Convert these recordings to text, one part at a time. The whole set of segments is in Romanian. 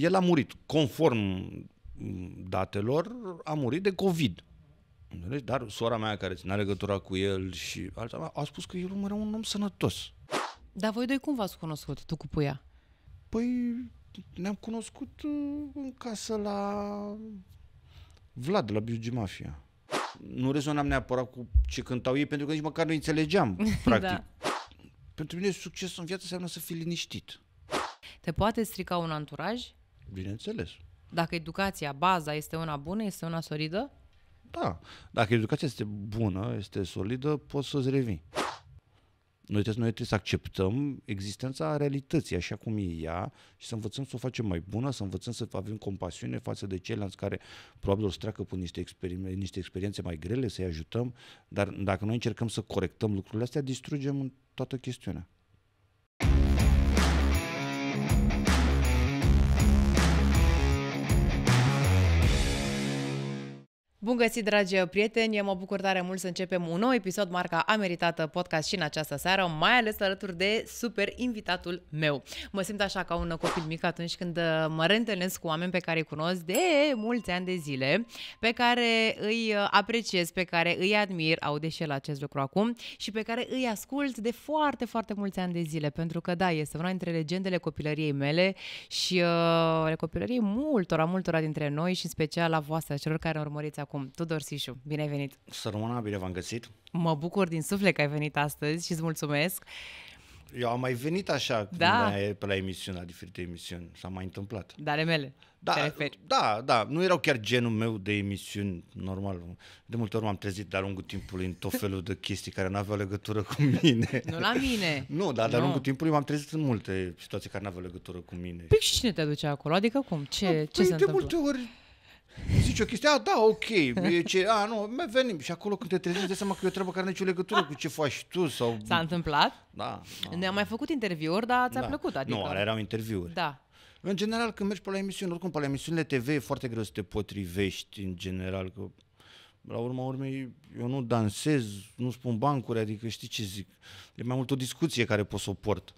El a murit, conform datelor, a murit de COVID. Dar sora mea, care ține legătura cu el și alta a spus că el era un om sănătos. Dar voi doi cum v-ați cunoscut, tu cu puia? Păi ne-am cunoscut uh, în casă la Vlad, la Biugi Mafia. Nu rezonam neapărat cu ce cântau ei, pentru că nici măcar nu înțelegeam, da. practic. da. Pentru mine succes în viață înseamnă să fii liniștit. Te poate strica un anturaj? Bineînțeles. Dacă educația, baza este una bună, este una solidă? Da. Dacă educația este bună, este solidă, poți să-ți revii. Noi trebuie, noi trebuie să acceptăm existența realității așa cum e ea și să învățăm să o facem mai bună, să învățăm să avem compasiune față de ceilalți care probabil o să treacă prin niște, experime, niște experiențe mai grele, să-i ajutăm, dar dacă noi încercăm să corectăm lucrurile astea, distrugem toată chestiunea. Bun găsit, dragi prieteni! Mă bucur tare mult să începem un nou episod marca A Meritată Podcast și în această seară, mai ales alături de super invitatul meu. Mă simt așa ca un copil mic atunci când uh, mă reîntâlnesc cu oameni pe care îi cunosc de mulți ani de zile, pe care îi uh, apreciez, pe care îi admir, aude și el acest lucru acum, și pe care îi ascult de foarte, foarte mulți ani de zile, pentru că da, este una dintre legendele copilăriei mele și uh, copilăriei multora, multora dintre noi și în special la voastră, celor care urmăriți acum acum, Tudor Sișu. Bine ai venit! Să rămână, bine v-am găsit! Mă bucur din suflet că ai venit astăzi și îți mulțumesc! Eu am mai venit așa da. pe la emisiune, la diferite emisiuni. S-a mai întâmplat. Dar mele. Da, da, da. Nu erau chiar genul meu de emisiuni normal. De multe ori m-am trezit de-a lungul timpului în tot felul de chestii care nu aveau legătură cu mine. Nu la mine. Nu, dar de-a lungul timpului m-am trezit în multe situații care nu aveau legătură cu mine. Păi și cine te duce acolo? Adică cum? Ce, păi ce se de întâmplă? multe ori Zici o chestie, a, da, ok, e ce, a, nu, mai venim. Și acolo când te trezești, de seama că e o treabă care nu are nicio legătură ah. cu ce faci tu. Sau... S-a întâmplat? Da. da. Ne-am mai făcut interviuri, dar ți-a da. plăcut. Adică... Nu, alea erau interviuri. Da. În general, când mergi pe la emisiuni, oricum, pe la emisiunile TV e foarte greu să te potrivești, în general, că la urma urmei, eu nu dansez, nu spun bancuri, adică știi ce zic. E mai mult o discuție care pot să o port.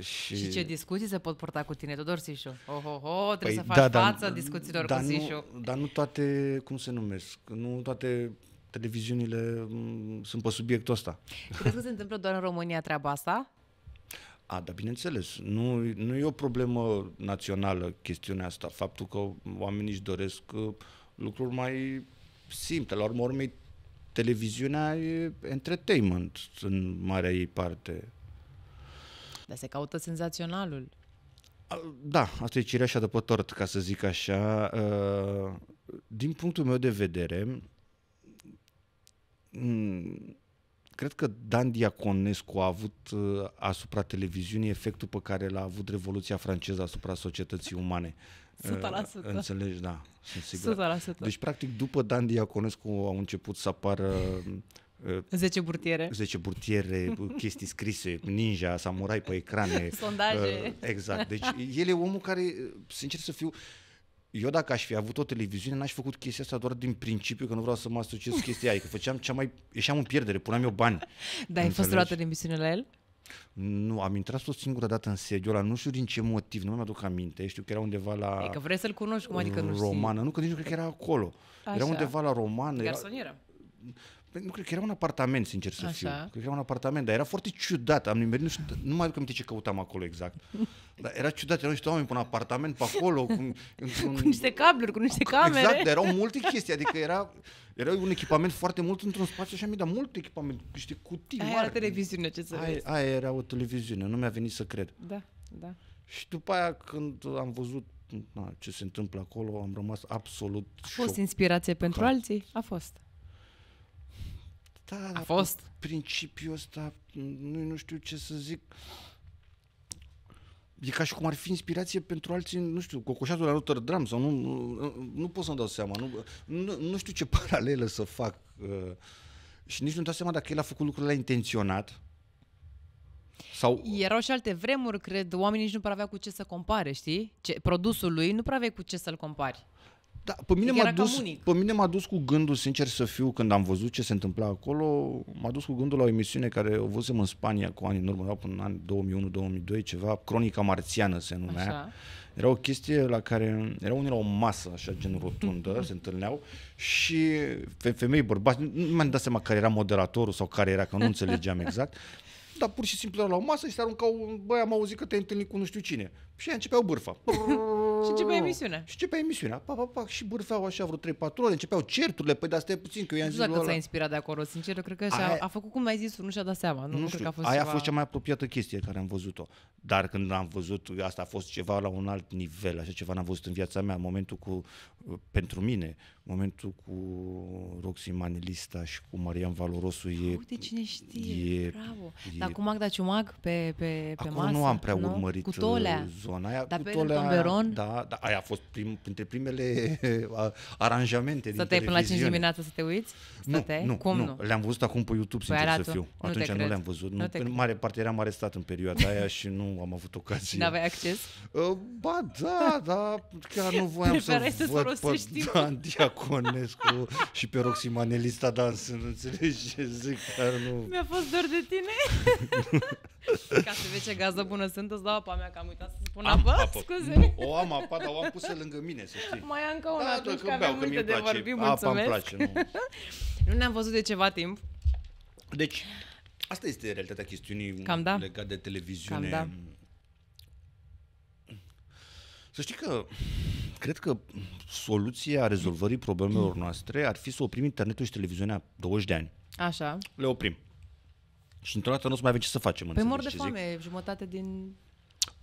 Și... și ce discuții se pot purta cu tine, Tudor Sișu? Oh, oh, oh, trebuie păi, să faci da, față da, discuțiilor da, cu nu, Sișu. Dar nu toate, cum se numesc, nu toate televiziunile mm, sunt pe subiectul ăsta. Crezi că se întâmplă doar în România treaba asta? A, da, bineînțeles. Nu, nu e o problemă națională chestiunea asta. Faptul că oamenii își doresc uh, lucruri mai simple. La urmă, urmei, televiziunea e entertainment în marea ei parte. Dar se caută senzaționalul. Da, asta e cireașa de pe tort, ca să zic așa. Din punctul meu de vedere, cred că Dan Diaconescu a avut asupra televiziunii efectul pe care l-a avut Revoluția franceză asupra societății umane. 100%. Înțelegi, da, sunt sigur. 100%. Deci, practic, după Dan Diaconescu au început să apară 10 uh, burtiere. 10 burtiere, chestii scrise, ninja, samurai pe ecrane. Sondaje. Uh, exact. Deci el e omul care, sincer să fiu, eu dacă aș fi avut o televiziune, n-aș făcut chestia asta doar din principiu, că nu vreau să mă asociez cu chestia că făceam cea mai, ieșeam în pierdere, puneam eu bani. Dar ai fost luată din emisiune la el? Nu, am intrat o singură dată în sediul ăla, nu știu din ce motiv, nu mi-aduc aminte, știu că era undeva la... E că vrei să-l cunoști, cum adică nu știi? Romană, nu, că nici nu cred că era acolo. Așa. Era undeva la romană. Garsonieră. Era Păi, nu cred că era un apartament, sincer să Așa. fiu. Cred că era un apartament, dar era foarte ciudat. Am nimerit, nu, știu, nu mai aduc aminte ce căutam acolo exact. Dar era ciudat, erau niște oameni pe un apartament pe acolo. Cu, într-un... cu niște cabluri, cu niște camere. Exact, dar erau multe chestii. Adică era, era un echipament foarte mult într-un spațiu așa mi dar mult echipament, niște cutii aia mari. era televiziune, ce să aia, vezi. aia era o televiziune, nu mi-a venit să cred. Da, da. Și după aia când am văzut na, ce se întâmplă acolo, am rămas absolut A fost șoc. inspirație pentru Ca... alții? A fost. Da, a fost? Principiul ăsta, nu, nu știu ce să zic. E ca și cum ar fi inspirație pentru alții, nu știu, cocoșatul la Rotterdam Dame sau nu, nu, nu pot să-mi dau seama, nu, nu, nu știu ce paralelă să fac uh, și nici nu-mi dau seama dacă el a făcut lucrurile intenționat sau... Erau și alte vremuri, cred, oamenii nici nu prea aveau cu ce să compare, știi? Ce, produsul lui nu prea aveai cu ce să-l compari. Da, pe mine, m-a dus, pe mine m-a dus cu gândul, sincer să fiu, când am văzut ce se întâmpla acolo, m-a dus cu gândul la o emisiune care o văzusem în Spania cu ani în urmă, da, până în anii 2001-2002, ceva, Cronica Marțiană se numea. Așa. Era o chestie la care era unii la o masă, așa, gen rotundă, se întâlneau și femei, bărbați, nu mi-am dat seama care era moderatorul sau care era, că nu înțelegeam exact, dar pur și simplu erau la o masă și se aruncau, băi, am auzit că te-ai întâlnit cu nu știu cine. Și aia începeau bârfa. Brrr, Și începea emisiunea. Și începea emisiunea. Pa, pa, pa, și bârfeau așa vreo 3-4 ore, începeau certurile, păi dar stai puțin că eu i-am zis dacă s a inspirat de acolo, sincer, eu cred că aia... a făcut cum ai zis, nu și-a dat seama. Nu, nu, nu știu, cred că a fost aia ceva... a fost cea mai apropiată chestie care am văzut-o. Dar când am văzut, asta a fost ceva la un alt nivel, așa ceva n-am văzut în viața mea, în momentul cu, pentru mine, momentul cu Roxy Manelista și cu Marian Valorosu e... Uite cine știe, e, bravo! E, Dar cu Magda Ciumag pe, pe, pe masă, nu am prea nu? urmărit cu uh, tolea. zona aia. Dar cu pe tolea, Beron? Da, da, aia a fost prim, printre primele aranjamente Să te până la 5 dimineața să te uiți? Stăteai? Nu, nu, Cum nu? nu? Le-am văzut acum pe YouTube, păi să fiu. Atunci nu, nu le-am văzut. Nu, nu în mare parte eram arestat în perioada aia și nu am avut ocazie. Nu aveai acces? Uh, ba da, da, chiar nu voiam Preferai să văd pe Dandia Conescu și pe manelista dansând, înțelegi ce zic, dar nu... Mi-a fost dor de tine. Ca să vezi ce gază bună sunt, îți dau apa mea, că am uitat să spun apă, apă. scuze. Nu, o am apa, dar o am pusă lângă mine, să știi. Mai am încă una, da, atunci că avem multe de vorbit, mulțumesc. Apa îmi place, nu. nu ne-am văzut de ceva timp. Deci, asta este realitatea chestiunii Cam da. legat de televiziune. Cam da să știi că cred că soluția rezolvării problemelor noastre ar fi să oprim internetul și televiziunea 20 de ani. Așa. Le oprim. Și într-o dată nu o să mai avem ce să facem. Păi mor de foame, zic. jumătate din...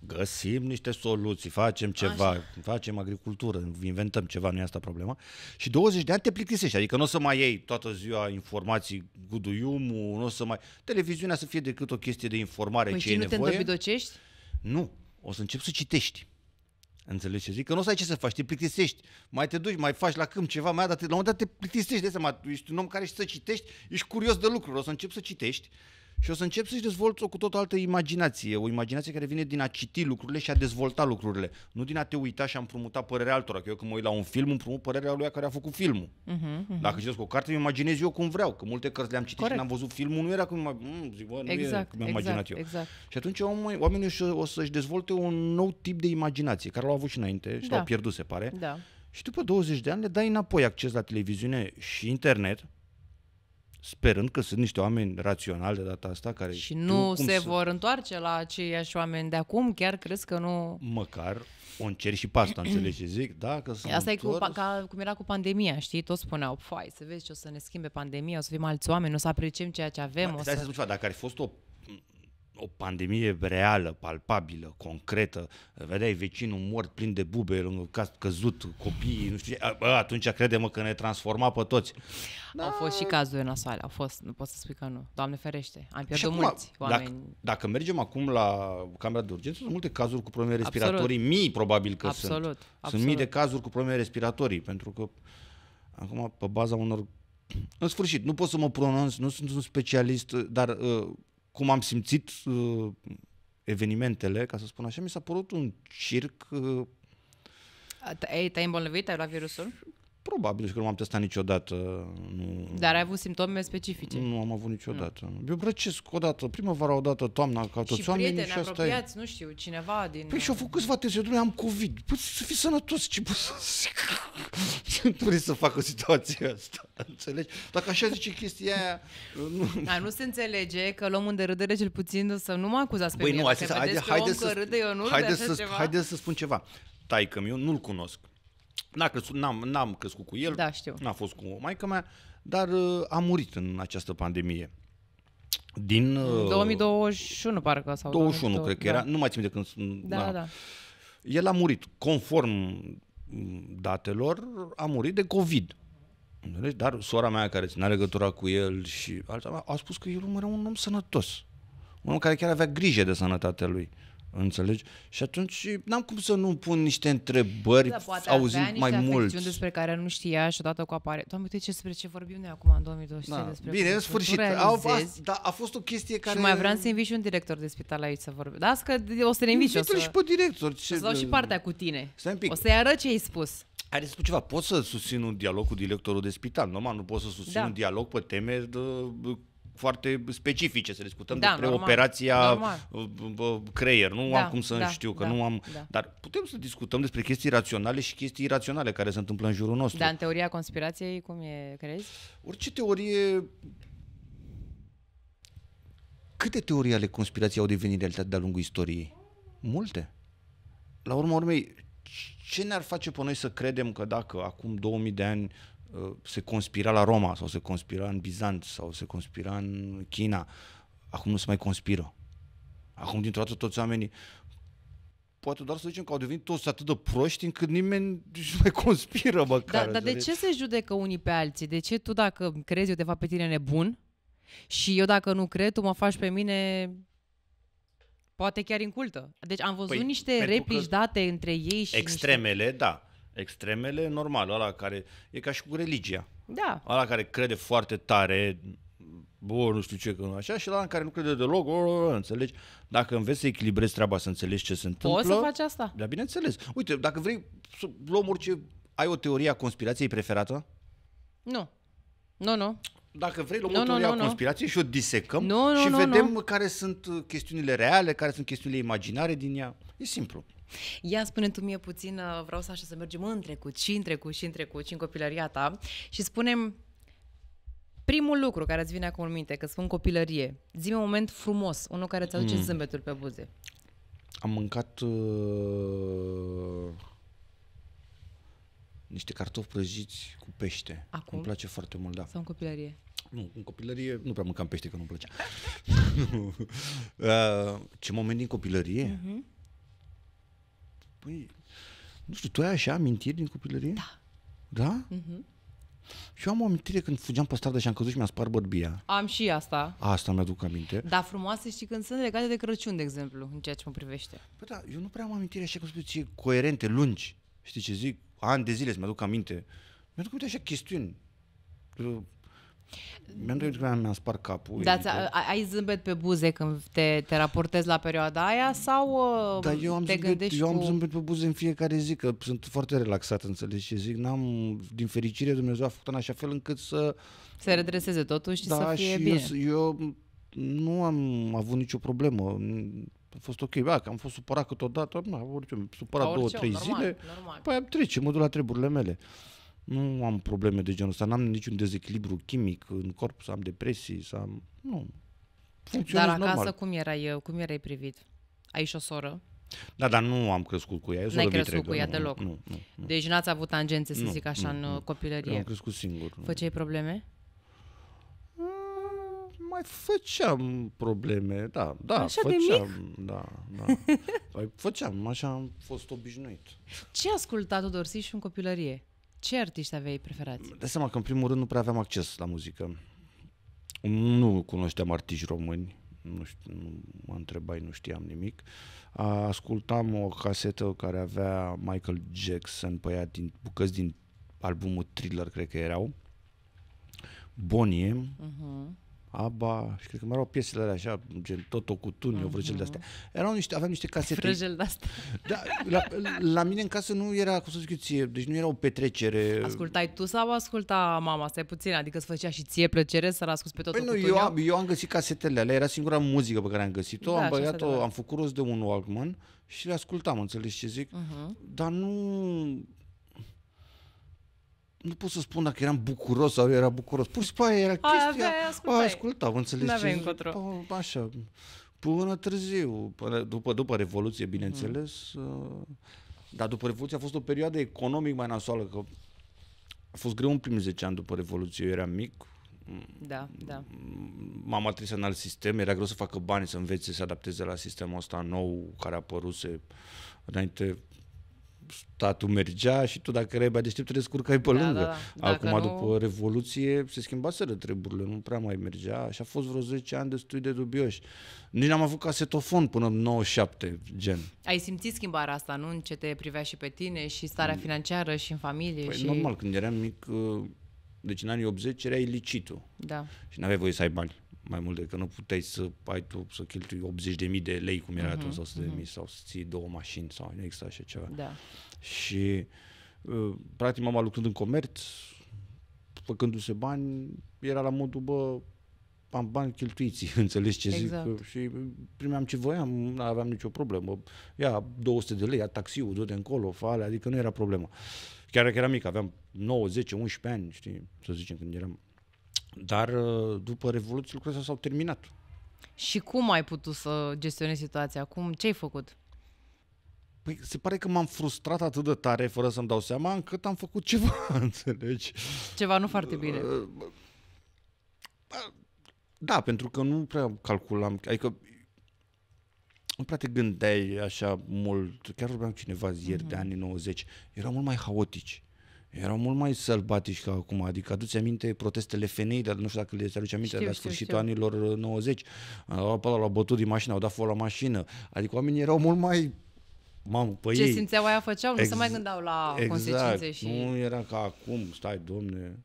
Găsim niște soluții, facem ceva, Așa. facem agricultură, inventăm ceva, nu e asta problema. Și 20 de ani te plictisești, adică nu o să mai iei toată ziua informații guduiumul, nu o să mai... Televiziunea să fie decât o chestie de informare păi ce e nevoie. nu te Nu, o să încep să citești. Înțelegi ce zic? Că nu o să ai ce să faci, te plictisești. Mai te duci, mai faci la câmp ceva, mai te, la un moment dat te plictisești de seama, ești un om care știi să citești, ești curios de lucruri, o să începi să citești și o să încep să-și dezvolți o cu tot altă imaginație, o imaginație care vine din a citi lucrurile și a dezvolta lucrurile, nu din a te uita și a împrumuta părerea altora, că eu când mă uit la un film, împrumut părerea lui care a făcut filmul. Uh-huh, uh-huh. Dacă citesc o carte, îmi imaginez eu cum vreau, că multe cărți le-am citit Corect. și n-am văzut filmul, nu era cum mm, zic, bă, nu exact, e cum am exact, imaginat eu. Exact. Și atunci oamenii o, să, o să-și dezvolte un nou tip de imaginație, care l-au avut și înainte și da. l-au pierdut, se pare. Da. Și după 20 de ani le dai înapoi acces la televiziune și internet, sperând că sunt niște oameni raționali de data asta care Și nu se să... vor întoarce la aceiași oameni de acum, chiar crezi că nu... Măcar o cer și pe asta, înțelegi ce zic? Da, că sunt asta întors... e cu, ca, cum era cu pandemia, știi? Toți spuneau, fai, să vezi ce o să ne schimbe pandemia, o să fim alți oameni, o să apreciem ceea ce avem. Ba, o să... să spun ceva, dacă ar fi fost o o pandemie reală, palpabilă, concretă, vedeai vecinul mort plin de bube, lângă căzut, copiii, nu știu ce, bă, atunci credem că ne transforma pe toți. Da. Au fost și cazuri nasoale, au fost, nu pot să spui că nu. Doamne ferește, am pierdut acum, mulți oameni. Dacă, dacă mergem acum la camera de urgență, sunt multe cazuri cu probleme respiratorii, absolut. mii probabil că absolut, sunt. Absolut. Sunt mii de cazuri cu probleme respiratorii, pentru că acum pe baza unor în sfârșit, nu pot să mă pronunț, nu sunt un specialist, dar uh, cum am simțit uh, evenimentele, ca să spun așa, mi s-a părut un circ... Uh, Ei, te-ai îmbolnăvit? Ai luat virusul? Probabil că nu m-am testat niciodată. Nu, Dar ai avut simptome specifice? Nu am avut niciodată. Nu. Eu brăcesc odată, primăvara odată, toamna, ca toți și oamenii și asta e. nu știu, cineva din... Păi și-au făcut câțiva teste, eu am COVID. Păi să fii sănătos, ce pot să zic? Ce vrei să facă situația asta? Înțelegi? Dacă așa zice chestia aia... Nu. A, nu se înțelege că luăm unde râdere cel puțin să nu mă acuzați pe Băi, mine. Nu, haide, haide, haide nu haide să, haide să spun ceva. Taică-mi, eu nu-l cunosc N-a crescut, n-am, n-am crescut cu el, da, știu. n-a fost cu maica mea, dar uh, a murit în această pandemie. Din... Uh, 2021, parcă, sau... 21, 2020, cred că era. Da. Nu mai țin de când... Da, da, da. El a murit, conform mm, datelor, a murit de COVID. Înțelegi? Dar sora mea, care ținea legătura cu el și altceva a spus că el era un om sănătos. Un om care chiar avea grijă de sănătatea lui. Înțelegi? Și atunci n-am cum să nu pun niște întrebări da, auzind mai mult. despre care nu știa și odată cu apare. Doamne, uite ce despre ce vorbim noi acum în 2020. Da. Despre Bine, în sfârșit. Au, a, da, a fost o chestie care... Și mai vreau să invit și un director de spital aici să vorbim. Da, că o să ne invit. O să... și pe director. Ce... O să dau și partea cu tine. Stai un pic. O să-i arăt ce ai spus. Ai să spun ceva, pot să susțin un dialog cu directorul de spital, normal nu pot să susțin da. un dialog pe teme de, foarte specifice, să discutăm da, despre normal, operația normal. Uh, uh, uh, creier. Nu da, am cum să da, știu, că da, nu am... Da. Dar putem să discutăm despre chestii raționale și chestii iraționale care se întâmplă în jurul nostru. Dar în teoria conspirației, cum e, crezi? Orice teorie... Câte teorii ale conspirației au devenit realitate de-a lungul istoriei? Multe. La urma urmei, ce ne-ar face pe noi să credem că dacă acum 2000 de ani Uh, se conspira la Roma sau se conspira în Bizanț sau se conspira în China. Acum nu se mai conspiră. Acum dintr-o dată toți oamenii poate doar să zicem că au devenit toți atât de proști încât nimeni nu mai conspiră da, măcar. Da, dar de ce se judecă unii pe alții? De ce tu dacă crezi eu de fapt pe tine nebun și eu dacă nu cred, tu mă faci pe mine poate chiar incultă. Deci am văzut păi, niște replici date între ei și Extremele, niște... da extremele, normal, ăla care e ca și cu religia. Da. Ăla care crede foarte tare, bă, nu știu ce, că așa, și ăla care nu crede deloc, o, o, înțelegi? Dacă înveți să echilibrezi treaba, să înțelegi ce se întâmplă... Poți să faci asta. Da, bineînțeles. Uite, dacă vrei să luăm orice... Ai o teorie a conspirației preferată? Nu. Nu, nu. Dacă vrei, luăm nu, o no, conspirație a și o disecăm no, no, și no, vedem no. care sunt uh, chestiunile reale, care sunt chestiunile imaginare din ea. E simplu. Ia spune tu mie puțin, uh, vreau să așa să mergem în trecut și în trecut și în trecut și în copilăria ta și spunem primul lucru care îți vine acum în minte, că spun copilărie, zi un moment frumos, unul care îți aduce mm. zâmbetul pe buze. Am mâncat uh, niște cartofi prăjiți cu pește. Acum? Îmi place foarte mult, da. Sau în copilărie? Nu, în copilărie nu prea mâncam pește, că nu-mi plăcea. Uh, ce moment din copilărie? Uh-huh. Păi, nu știu, tu ai așa amintiri din copilărie? Da. Da? Uh-huh. Și eu am o amintire când fugeam pe stradă și am căzut și mi-a spart bărbia. Am și asta. Asta mi-aduc aminte. Da, frumoase și când sunt legate de Crăciun, de exemplu, în ceea ce mă privește. Păi da, eu nu prea am amintire așa, cum spui, coerente, lungi. Știi ce zic? ani de zile, mi-aduc aminte. Mi-aduc aminte așa chestiuni. Mi-am dorit că mi-am spart capul. Da, ai zâmbet pe buze când te, te raportezi la perioada aia sau da, eu am te zâmbet, gândești Eu am zâmbet pe buze în fiecare zi, că sunt foarte relaxat, înțelegi ce zic. N-am, din fericire, Dumnezeu a făcut în așa fel încât să... Se redreseze totuși și da, să fie și bine. Eu, eu nu am avut nicio problemă a fost ok, bă că am fost supărat câteodată, na, orice, am supărat orice, două, trei normal, zile, normal. păi trece, mă duc la treburile mele. Nu am probleme de genul ăsta, n-am niciun dezechilibru chimic în corp, să am depresii, să am... Nu. Dar acasă normal. cum erai, cum erai privit? Ai și o soră? Da, dar nu am crescut cu ea. Eu ai crescut cu ea nu, deloc. Nu, nu, nu. Deci n-ați avut tangențe, să nu, zic așa, nu, în nu. copilărie. Eu am crescut singur. Nu. Făceai probleme? mai făceam probleme, da, da, așa făceam, da, da. Păi făceam, așa am fost obișnuit. Ce asculta Tudor și în copilărie? Ce artiști aveai preferați? De seama că în primul rând nu prea aveam acces la muzică. Nu cunoșteam artiști români, nu, știu, nu mă întrebai, nu știam nimic. Ascultam o casetă care avea Michael Jackson pe păi ea din bucăți din albumul Thriller, cred că erau. Bonie. Uh-huh aba, și cred că mai erau piesele alea așa, gen tot cu Tunio, uh-huh. Mhm. vrăjel de-astea. Erau niște, aveam niște casete. Vrăjel de-astea. Da, la, la, mine în casă nu era, cum să zic eu ție, deci nu era o petrecere. Ascultai tu sau asculta mama? Stai puțin, adică îți făcea și ție plăcere să-l asculti pe tot păi nu, Eu, am, eu am găsit casetele alea, era singura muzică pe care am găsit-o, da, am băiat o am făcut rost de un Walkman și le ascultam, înțelegi ce zic? Uh-huh. Dar nu nu pot să spun dacă eram bucuros sau era bucuros. Pur și simplu era chestia. Aia ascultai. A, ascultam, Ce? Încotro. Așa, până târziu, până, după, după Revoluție, bineînțeles. Mm. Uh, dar după Revoluție a fost o perioadă economic mai nasoală, că a fost greu în primii 10 ani după Revoluție, eu eram mic. Da, da. Mama atris în alt sistem, era greu să facă bani, să învețe, să adapteze la sistemul ăsta nou care a apăruse înainte statul mergea și tu dacă erai mai deștept te descurcai pe da, lângă. Da, da. Acum, nu... după Revoluție, se schimbaseră treburile, nu prea mai mergea și a fost vreo 10 ani destul de dubioși. Nici n-am avut casetofon până în 97, gen. Ai simțit schimbarea asta, nu? În ce te privea și pe tine și starea mm. financiară și în familie? Păi și... normal, când eram mic, uh, deci în anii 80 era ilicitul. Da. Și n-aveai voie să ai bani mai mult decât nu puteai să ai tu să cheltui 80.000 de de lei cum era uh-huh, atunci sau 100.000 uh-huh. Mhm. sau să ții două mașini sau nu există așa ceva. Da. Și uh, practic mama lucrând în comerț, făcându-se bani, era la modul, bă, am bani cheltuiți, înțelegi ce exact. zic? Uh, și primeam ce voiam, nu aveam nicio problemă. Ia 200 de lei, ia taxiul, du-te încolo, fa alea, adică nu era problemă. Chiar dacă eram mic, aveam 9, 10, 11 ani, știi, să zicem, când eram dar uh, după Revoluție lucrurile s-au terminat. Și cum ai putut să gestionezi situația? Cum, ce ai făcut? Păi se pare că m-am frustrat atât de tare fără să-mi dau seama încât am făcut ceva, înțelegi? Ceva nu foarte bine. Uh, uh, da, pentru că nu prea calculam, adică nu prea te gândeai așa mult, chiar vorbeam cineva ieri mm-hmm. de mhm. anii 90, erau mult mai haotici erau mult mai sălbatici ca acum. Adică aduți aminte protestele fenei, dar nu știu dacă le aduce aminte, știu, la sfârșitul știu. anilor 90. Uh, au apă la bătut din mașină, au dat foc la mașină. Adică oamenii erau mult mai mamă, pe păi Ce ei. simțeau aia făceau, nu Ex- se mai gândeau la exact. consecințe. Și... Nu era ca acum, stai domne.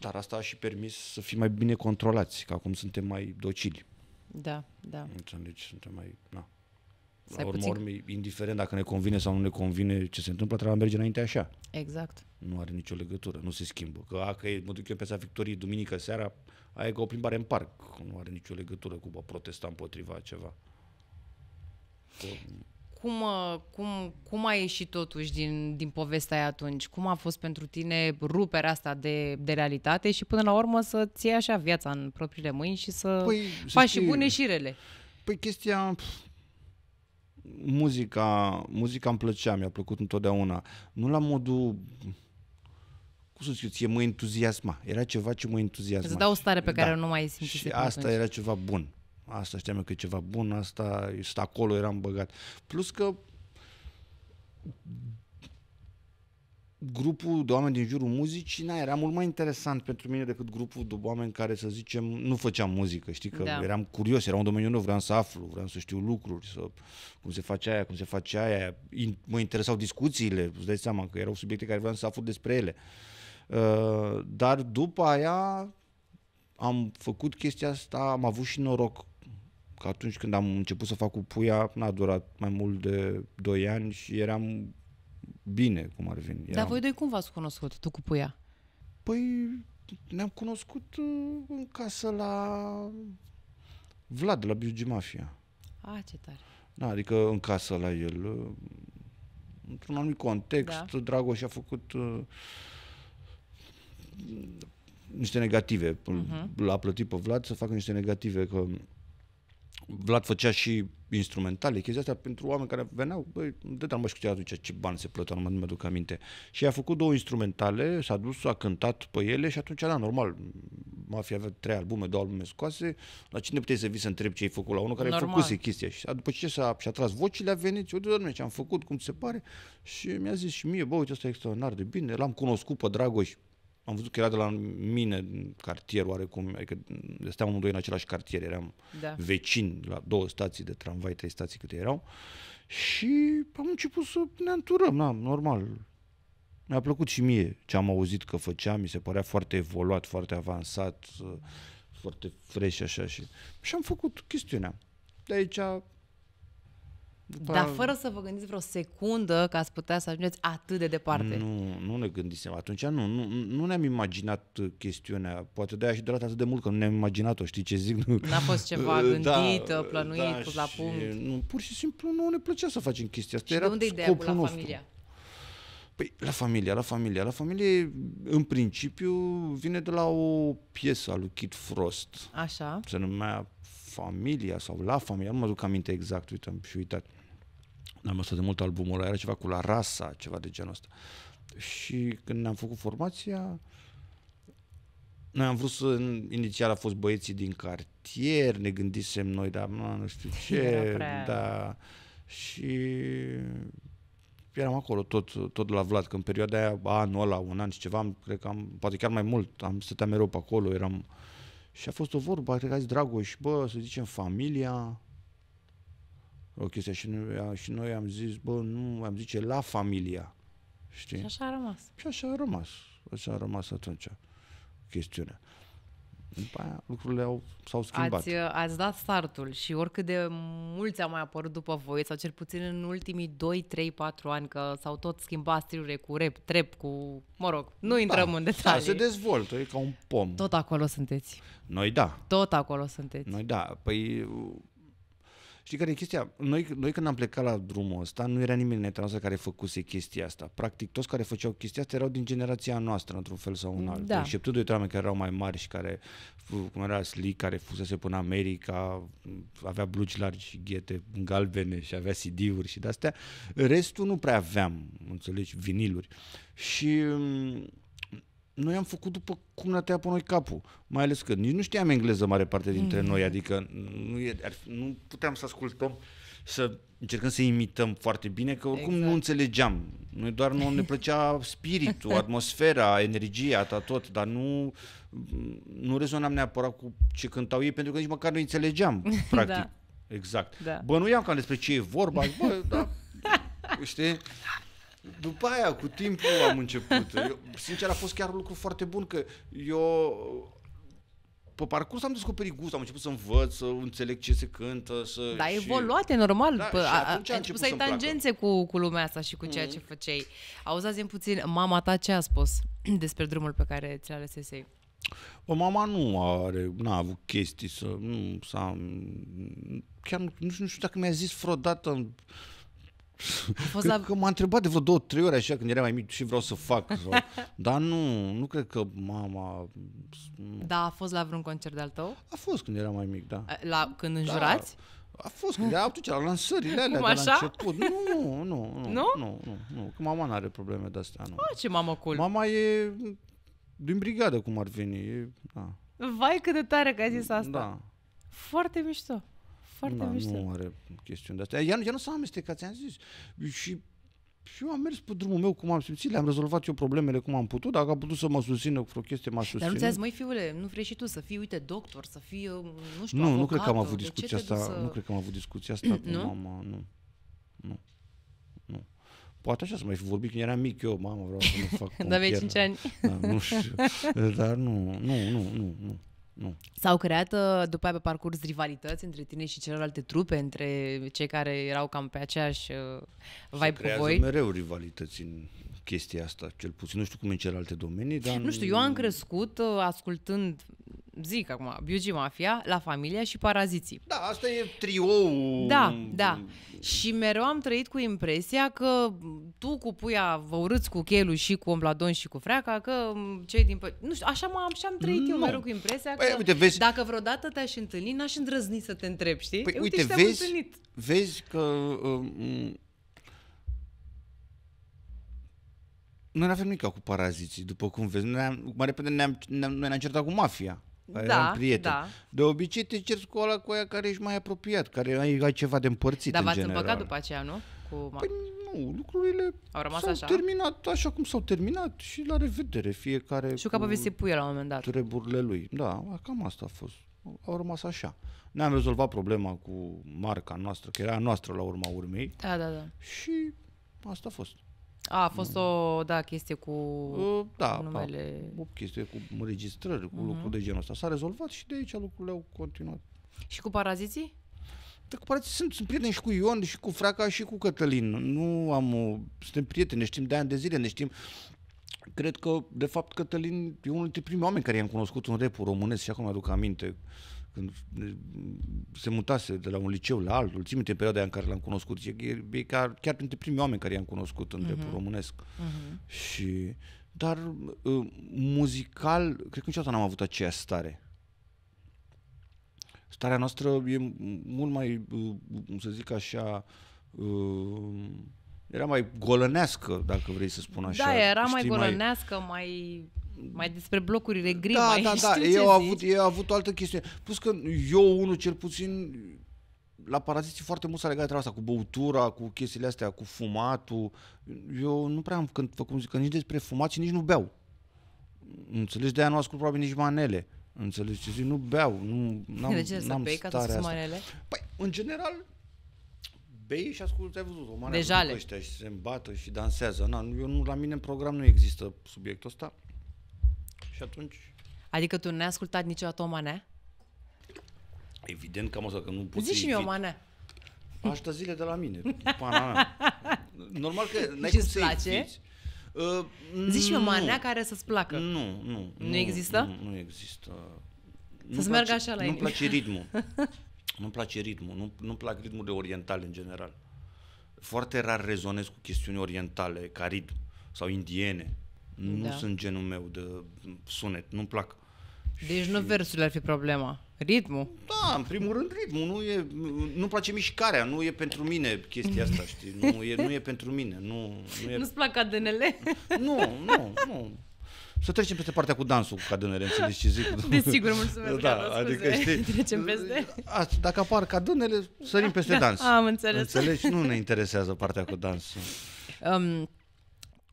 Dar asta a și permis să fim mai bine controlați, că acum suntem mai docili. Da, da. Deci suntem mai... Na la urmă, urmei, indiferent dacă ne convine sau nu ne convine ce se întâmplă, trebuie să merge înainte așa. Exact. Nu are nicio legătură, nu se schimbă. Că dacă mă duc eu pe Victoriei duminică seara, aia e ca o plimbare în parc. Nu are nicio legătură cu a protesta împotriva ceva. Că... Cum, uh, cum, cum a ieșit totuși din, din povestea aia atunci? Cum a fost pentru tine ruperea asta de, de realitate și până la urmă să ți așa viața în propriile mâini și să păi, faci și bune și rele? Păi chestia, muzica, muzica îmi plăcea, mi-a plăcut întotdeauna. Nu la modul cum să zic, mă entuziasma. Era ceva ce mă entuziasma. Îți dau o stare pe da. care da. nu mai simți. Și asta atunci. era ceva bun. Asta știam eu că e ceva bun, asta, asta acolo eram băgat. Plus că grupul de oameni din jurul muzicii na, era mult mai interesant pentru mine decât grupul de oameni care, să zicem, nu făceam muzică, știi, că da. eram curios, era un domeniu nou, vreau să aflu, vreau să știu lucruri, să, cum se face aia, cum se face aia, In, mă interesau discuțiile, îți dai seama că erau subiecte care vreau să aflu despre ele. Uh, dar după aia am făcut chestia asta, am avut și noroc că atunci când am început să fac cu Puia, n-a durat mai mult de 2 ani și eram bine, cum ar veni. Dar voi doi cum v-ați cunoscut, tu cu Puia? Păi ne-am cunoscut uh, în casă la Vlad, la Biugi Mafia. A, ce tare. Da, adică în casă la el, uh, într-un anumit context, da. Dragoș a făcut uh, niște negative. Uh-huh. L-a plătit pe Vlad să facă niște negative, că Vlad făcea și instrumentale, chestia asta pentru oameni care veneau, băi, dădeam, mă știu ce aduce, ce bani se plăteau, nu mă duc aminte. Și a făcut două instrumentale, s-a dus, a cântat pe ele și atunci, da, normal, Mafia avea trei albume, două albume scoase, la cine puteai să vii să întrebi ce ai făcut la unul care a făcut chestia și după ce s-a, și-a tras vocile, a venit, uite, doamne, ce am făcut, cum se pare și mi-a zis și mie, bă, uite, asta e extraordinar de bine, l-am cunoscut pe Dragoș, am văzut că era de la mine în cartier oarecum, adică stăteam doi în același cartier, eram da. vecini la două stații de tramvai, trei stații câte erau și am început să ne înturăm, da, normal. Mi-a plăcut și mie ce am auzit că făcea, mi se părea foarte evoluat, foarte avansat, foarte fresh așa și, și am făcut chestiunea. De aici după Dar fără să vă gândiți vreo secundă că ați putea să ajungeți atât de departe. Nu, nu ne gândisem. Atunci nu, nu, nu ne-am imaginat chestiunea. Poate de-aia și durat atât de mult că nu ne-am imaginat-o, știi ce zic? N-a fost ceva da, gândit, da, plănuit, da, pus la punct. Nu, pur și simplu nu ne plăcea să facem chestia asta. Și Era de unde ideea la nostru. familia? Păi la familia, la familia, la familie în principiu vine de la o piesă a lui Kid Frost. Așa. Se numea Familia sau La Familia, nu mă duc aminte exact, uite, am și uitat. Uh, N-am ascultat de mult albumul era ceva cu La Rasa, ceva de genul ăsta. Și când ne-am făcut formația, noi am vrut să, inițial a fost băieții din cartier, ne gândisem noi, dar mă, nu știu ce, prea... da, și eram acolo tot, tot la Vlad, că în perioada aia, anul ăla, un an și ceva, am, cred că am, poate chiar mai mult, am stăteam mereu pe acolo, eram... Și a fost o vorbă, cred că zis, Dragoș, bă, să zicem familia, o chestie și noi, și noi am zis, bă, nu, am zice la familia. Știi? Și așa a rămas. Și așa a rămas. Așa a rămas atunci chestiunea. După aia lucrurile au, s-au schimbat. Ați, uh, ați dat startul și oricât de mulți au mai apărut după voi, sau cel puțin în ultimii 2, 3, 4 ani, că s-au tot schimbat stilurile cu rep, trep, cu... Mă rog, nu da, intrăm în da, detalii. Da, se dezvoltă, e ca un pom. Tot acolo sunteți. Noi da. Tot acolo sunteți. Noi da. Păi Știi care e chestia? Noi, noi când am plecat la drumul ăsta, nu era nimeni în care făcuse chestia asta. Practic, toți care făceau chestia asta erau din generația noastră, într-un fel sau un mm, altul. Da. Și tu doi oameni care erau mai mari și care, cum era Slick, care fusese până America, avea blugi largi, ghete galbene și avea CD-uri și de-astea. Restul nu prea aveam, înțelegi, viniluri. Și mm, noi am făcut după cum ne-a tăiat pe noi capul. Mai ales că nici nu știam engleză mare parte dintre mm. noi, adică nu, e, nu puteam să ascultăm, să încercăm să imităm foarte bine, că oricum exact. nu înțelegeam. Noi doar nu ne plăcea spiritul, atmosfera, energia, ta tot, dar nu, nu rezonam neapărat cu ce cântau ei, pentru că nici măcar nu înțelegeam, da. practic. da. Exact. Da. Bă, nu iau cam despre ce e vorba, bă, da, știi? După aia, cu timpul am început. Eu, sincer, a fost chiar un lucru foarte bun, că eu pe parcurs am descoperit gust, am început să învăț, să înțeleg ce se cântă, să... Da, și... evoluate, normal. Da, pă, a, a, început, să ai tangențe cu, cu lumea asta și cu ceea mm. ce făceai. Auzați puțin, mama ta ce a spus despre drumul pe care ți-l alesesei? O mama nu are, n-a avut chestii să, nu, s-a, chiar nu, nu știu dacă mi-a zis vreodată Cred la... că m-a întrebat de vreo două, trei ori așa când eram mai mic și vreau să fac. Sau... Dar nu, nu cred că mama... Nu. Da, a fost la vreun concert de-al tău? A fost când eram mai mic, da. La, când da. înjurați? Da. A fost, că atunci, la lansările alea Cum de așa? la început. Nu, nu, nu. Nu? Nu, nu, nu. Că mama nu are probleme de-astea, nu. A, ah, ce mamă cool. Mama e din brigadă, cum ar veni. E, da. Vai cât de tare că ai zis asta. Da. Foarte mișto. Foarte da, mișto. Nu are chestiuni de astea. Ea, ea nu s-a amestecat, ți-am zis. Și și eu am mers pe drumul meu cum am simțit, le-am rezolvat eu problemele cum am putut, dacă a putut să mă susțină cu o chestie, m-a susținut. Dar nu ți-ai măi fiule, nu vrei și tu să fii, uite, doctor, să fii, nu știu, Nu, avocat, nu cred că am avut discuția asta, să... nu cred că am avut discuția asta cu nu? mama, nu. Nu. Nu. Poate așa să mai fi vorbit când eram mic eu, mamă, vreau să mă fac pompier. Da, aveai 5 ani. Da, nu știu, dar nu, nu, nu, nu, nu. Nu. S-au creat uh, după aia pe parcurs rivalități între tine și celelalte trupe, între cei care erau cam pe aceeași uh, vibe cu voi? mereu rivalități în chestia asta, cel puțin. Nu știu cum e în celelalte domenii, dar... Nu știu, eu am crescut uh, ascultând zic acum, Beauty Mafia, La Familia și Paraziții. Da, asta e trioul. Da, da. Și mereu am trăit cu impresia că tu cu puia vă urâți cu chelu și cu ombladon și cu freaca, că cei din... Nu știu, așa m-am și am trăit no. eu mereu cu impresia păi, că uite, vezi... dacă vreodată te-aș întâlni, n-aș îndrăzni să te întreb, știi? Păi, uite, uite vezi, întâlnit. vezi că... Um, noi nu avem nimic cu paraziții, după cum vezi. Noi ne-am, mai repede ne-am, ne-am, ne-am certat cu mafia da, era un prieten. Da. De obicei te ceri cu ăla cu aia care ești mai apropiat, care ai, ai ceva de împărțit Dar v-ați împăcat după aceea, nu? Cu... Păi nu, lucrurile au rămas s-au așa? terminat așa cum s-au terminat și la revedere, fiecare Și că poveste puie la un moment dat. Treburile lui. Da, cam asta a fost. Au rămas așa. Ne-am rezolvat problema cu marca noastră, că era a noastră la urma urmei. Da, da, da. Și asta a fost. A, a fost o, da, chestie cu uh, da, numele... Da, o chestie cu înregistrări, cu uh-huh. lucruri de genul ăsta. S-a rezolvat și de aici lucrurile au continuat. Și cu paraziții? Da, cu paraziții sunt, sunt prieteni și cu Ion, și cu Fraca, și cu Cătălin. Nu am... Suntem prieteni, ne știm de ani de zile, ne știm cred că, de fapt, Cătălin e unul dintre primii oameni care i-am cunoscut în repul românesc și acum mi-aduc aminte când se mutase de la un liceu la altul, țin minte perioada în care l-am cunoscut, e, e chiar, chiar printre primii oameni care i-am cunoscut în uh-huh. românesc. Uh-huh. Și, dar ă, muzical, cred că niciodată n-am avut aceeași stare. Starea noastră e mult mai, cum ă, să zic așa, uh, era mai golănească, dacă vrei să spun așa. Da, era mai Știi, golănească, mai... mai despre blocurile gri, da, mai da, da, da. eu au avut, eu avut o altă chestie. Plus că eu, unul cel puțin, la Paraziții foarte mult s-a legat treaba asta cu băutura, cu chestiile astea, cu fumatul. Eu nu prea am când cum zic, că nici despre fumat și nici nu beau. Înțelegi? De-aia nu ascult probabil nici manele. Înțelegi ce zic? Nu beau, nu am De ce să n-am bei ca să manele? Păi, în general, bei și ascultă, ai văzut, o mare deci, jale. ăștia și se îmbată și dansează. Na, eu nu, la mine în program nu există subiectul ăsta. Și atunci... Adică tu n-ai ascultat niciodată o manea? Evident că am că nu pot Zici și mie o manea. Asta zile de la mine. Normal că n-ai cum să place? Uh, Zici o manea care să-ți placă. Nu, nu. Nu, nu există? Nu, nu există. Să-ți meargă așa la Nu-mi place ritmul. Nu-mi place ritmul, nu, nu-mi plac de orientale în general. Foarte rar rezonez cu chestiuni orientale, ca ritm sau indiene. Nu da. sunt genul meu de sunet, nu-mi plac. Deci și... nu versurile ar fi problema, ritmul. Da, în primul rând ritmul, nu e, nu-mi place mișcarea, nu e pentru mine chestia asta, știi, nu e, nu e pentru mine, nu... nu e... Nu-ți plac ADN-le? Nu, nu, nu. Să trecem peste partea cu dansul, ca de înțelegi ce zic. Desigur, mulțumesc. Da, adică știi, trecem peste. A, dacă apar cadânele, sărim peste da, dans. Am înțeles. Înțelegi? Nu ne interesează partea cu dansul. Um,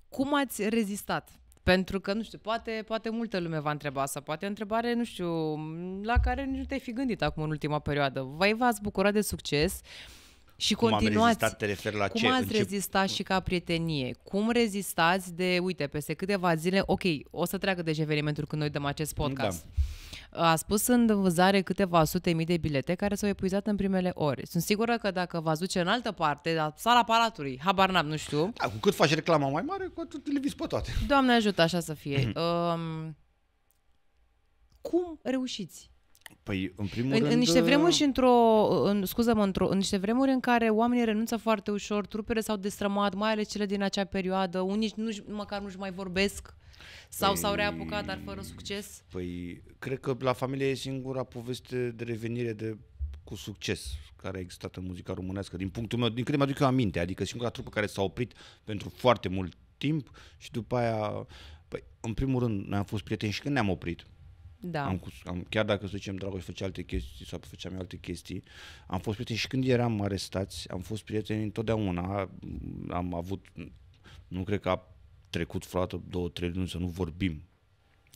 cum ați rezistat? Pentru că, nu știu, poate, poate multă lume va întreba asta, poate o întrebare, nu știu, la care nu te-ai fi gândit acum în ultima perioadă. Vai, v-ați bucurat de succes, uh, și continuați. Cum am rezistat, te refer la cum ce? ați Încep... rezistat și ca prietenie? Cum rezistați de, uite, peste câteva zile, ok, o să treacă deja deci evenimentul când noi dăm acest da. podcast. Da. A spus în vânzare câteva sute mii de bilete care s-au epuizat în primele ore. Sunt sigură că dacă vă duce în altă parte, la sala palatului, habar n-am, nu știu. Da, cu cât faci reclama mai mare, cu atât le vizi pe toate. Doamne ajută, așa să fie. um, cum reușiți? Păi, în primul în, rând... În niște vremuri uh, și într-o... Uh, în, scuză-mă, într-o, în niște vremuri în care oamenii renunță foarte ușor, trupele s-au destrămat, mai ales cele din acea perioadă, unii nu, măcar nu-și mai vorbesc sau păi, s-au reapucat, dar fără succes. Păi, cred că la familie e singura poveste de revenire de cu succes care a existat în muzica românească, din punctul meu, din câte mi-aduc eu aminte, adică singura trupă care s-a oprit pentru foarte mult timp și după aia, păi, în primul rând, noi am fost prieteni și când ne-am oprit, da. Am, am, chiar dacă, să zicem, Dragoș făcea alte chestii sau făceam eu alte chestii, am fost prieteni și când eram arestați, am fost prieteni întotdeauna. Am avut, nu cred că a trecut vreodată două, trei luni să nu vorbim.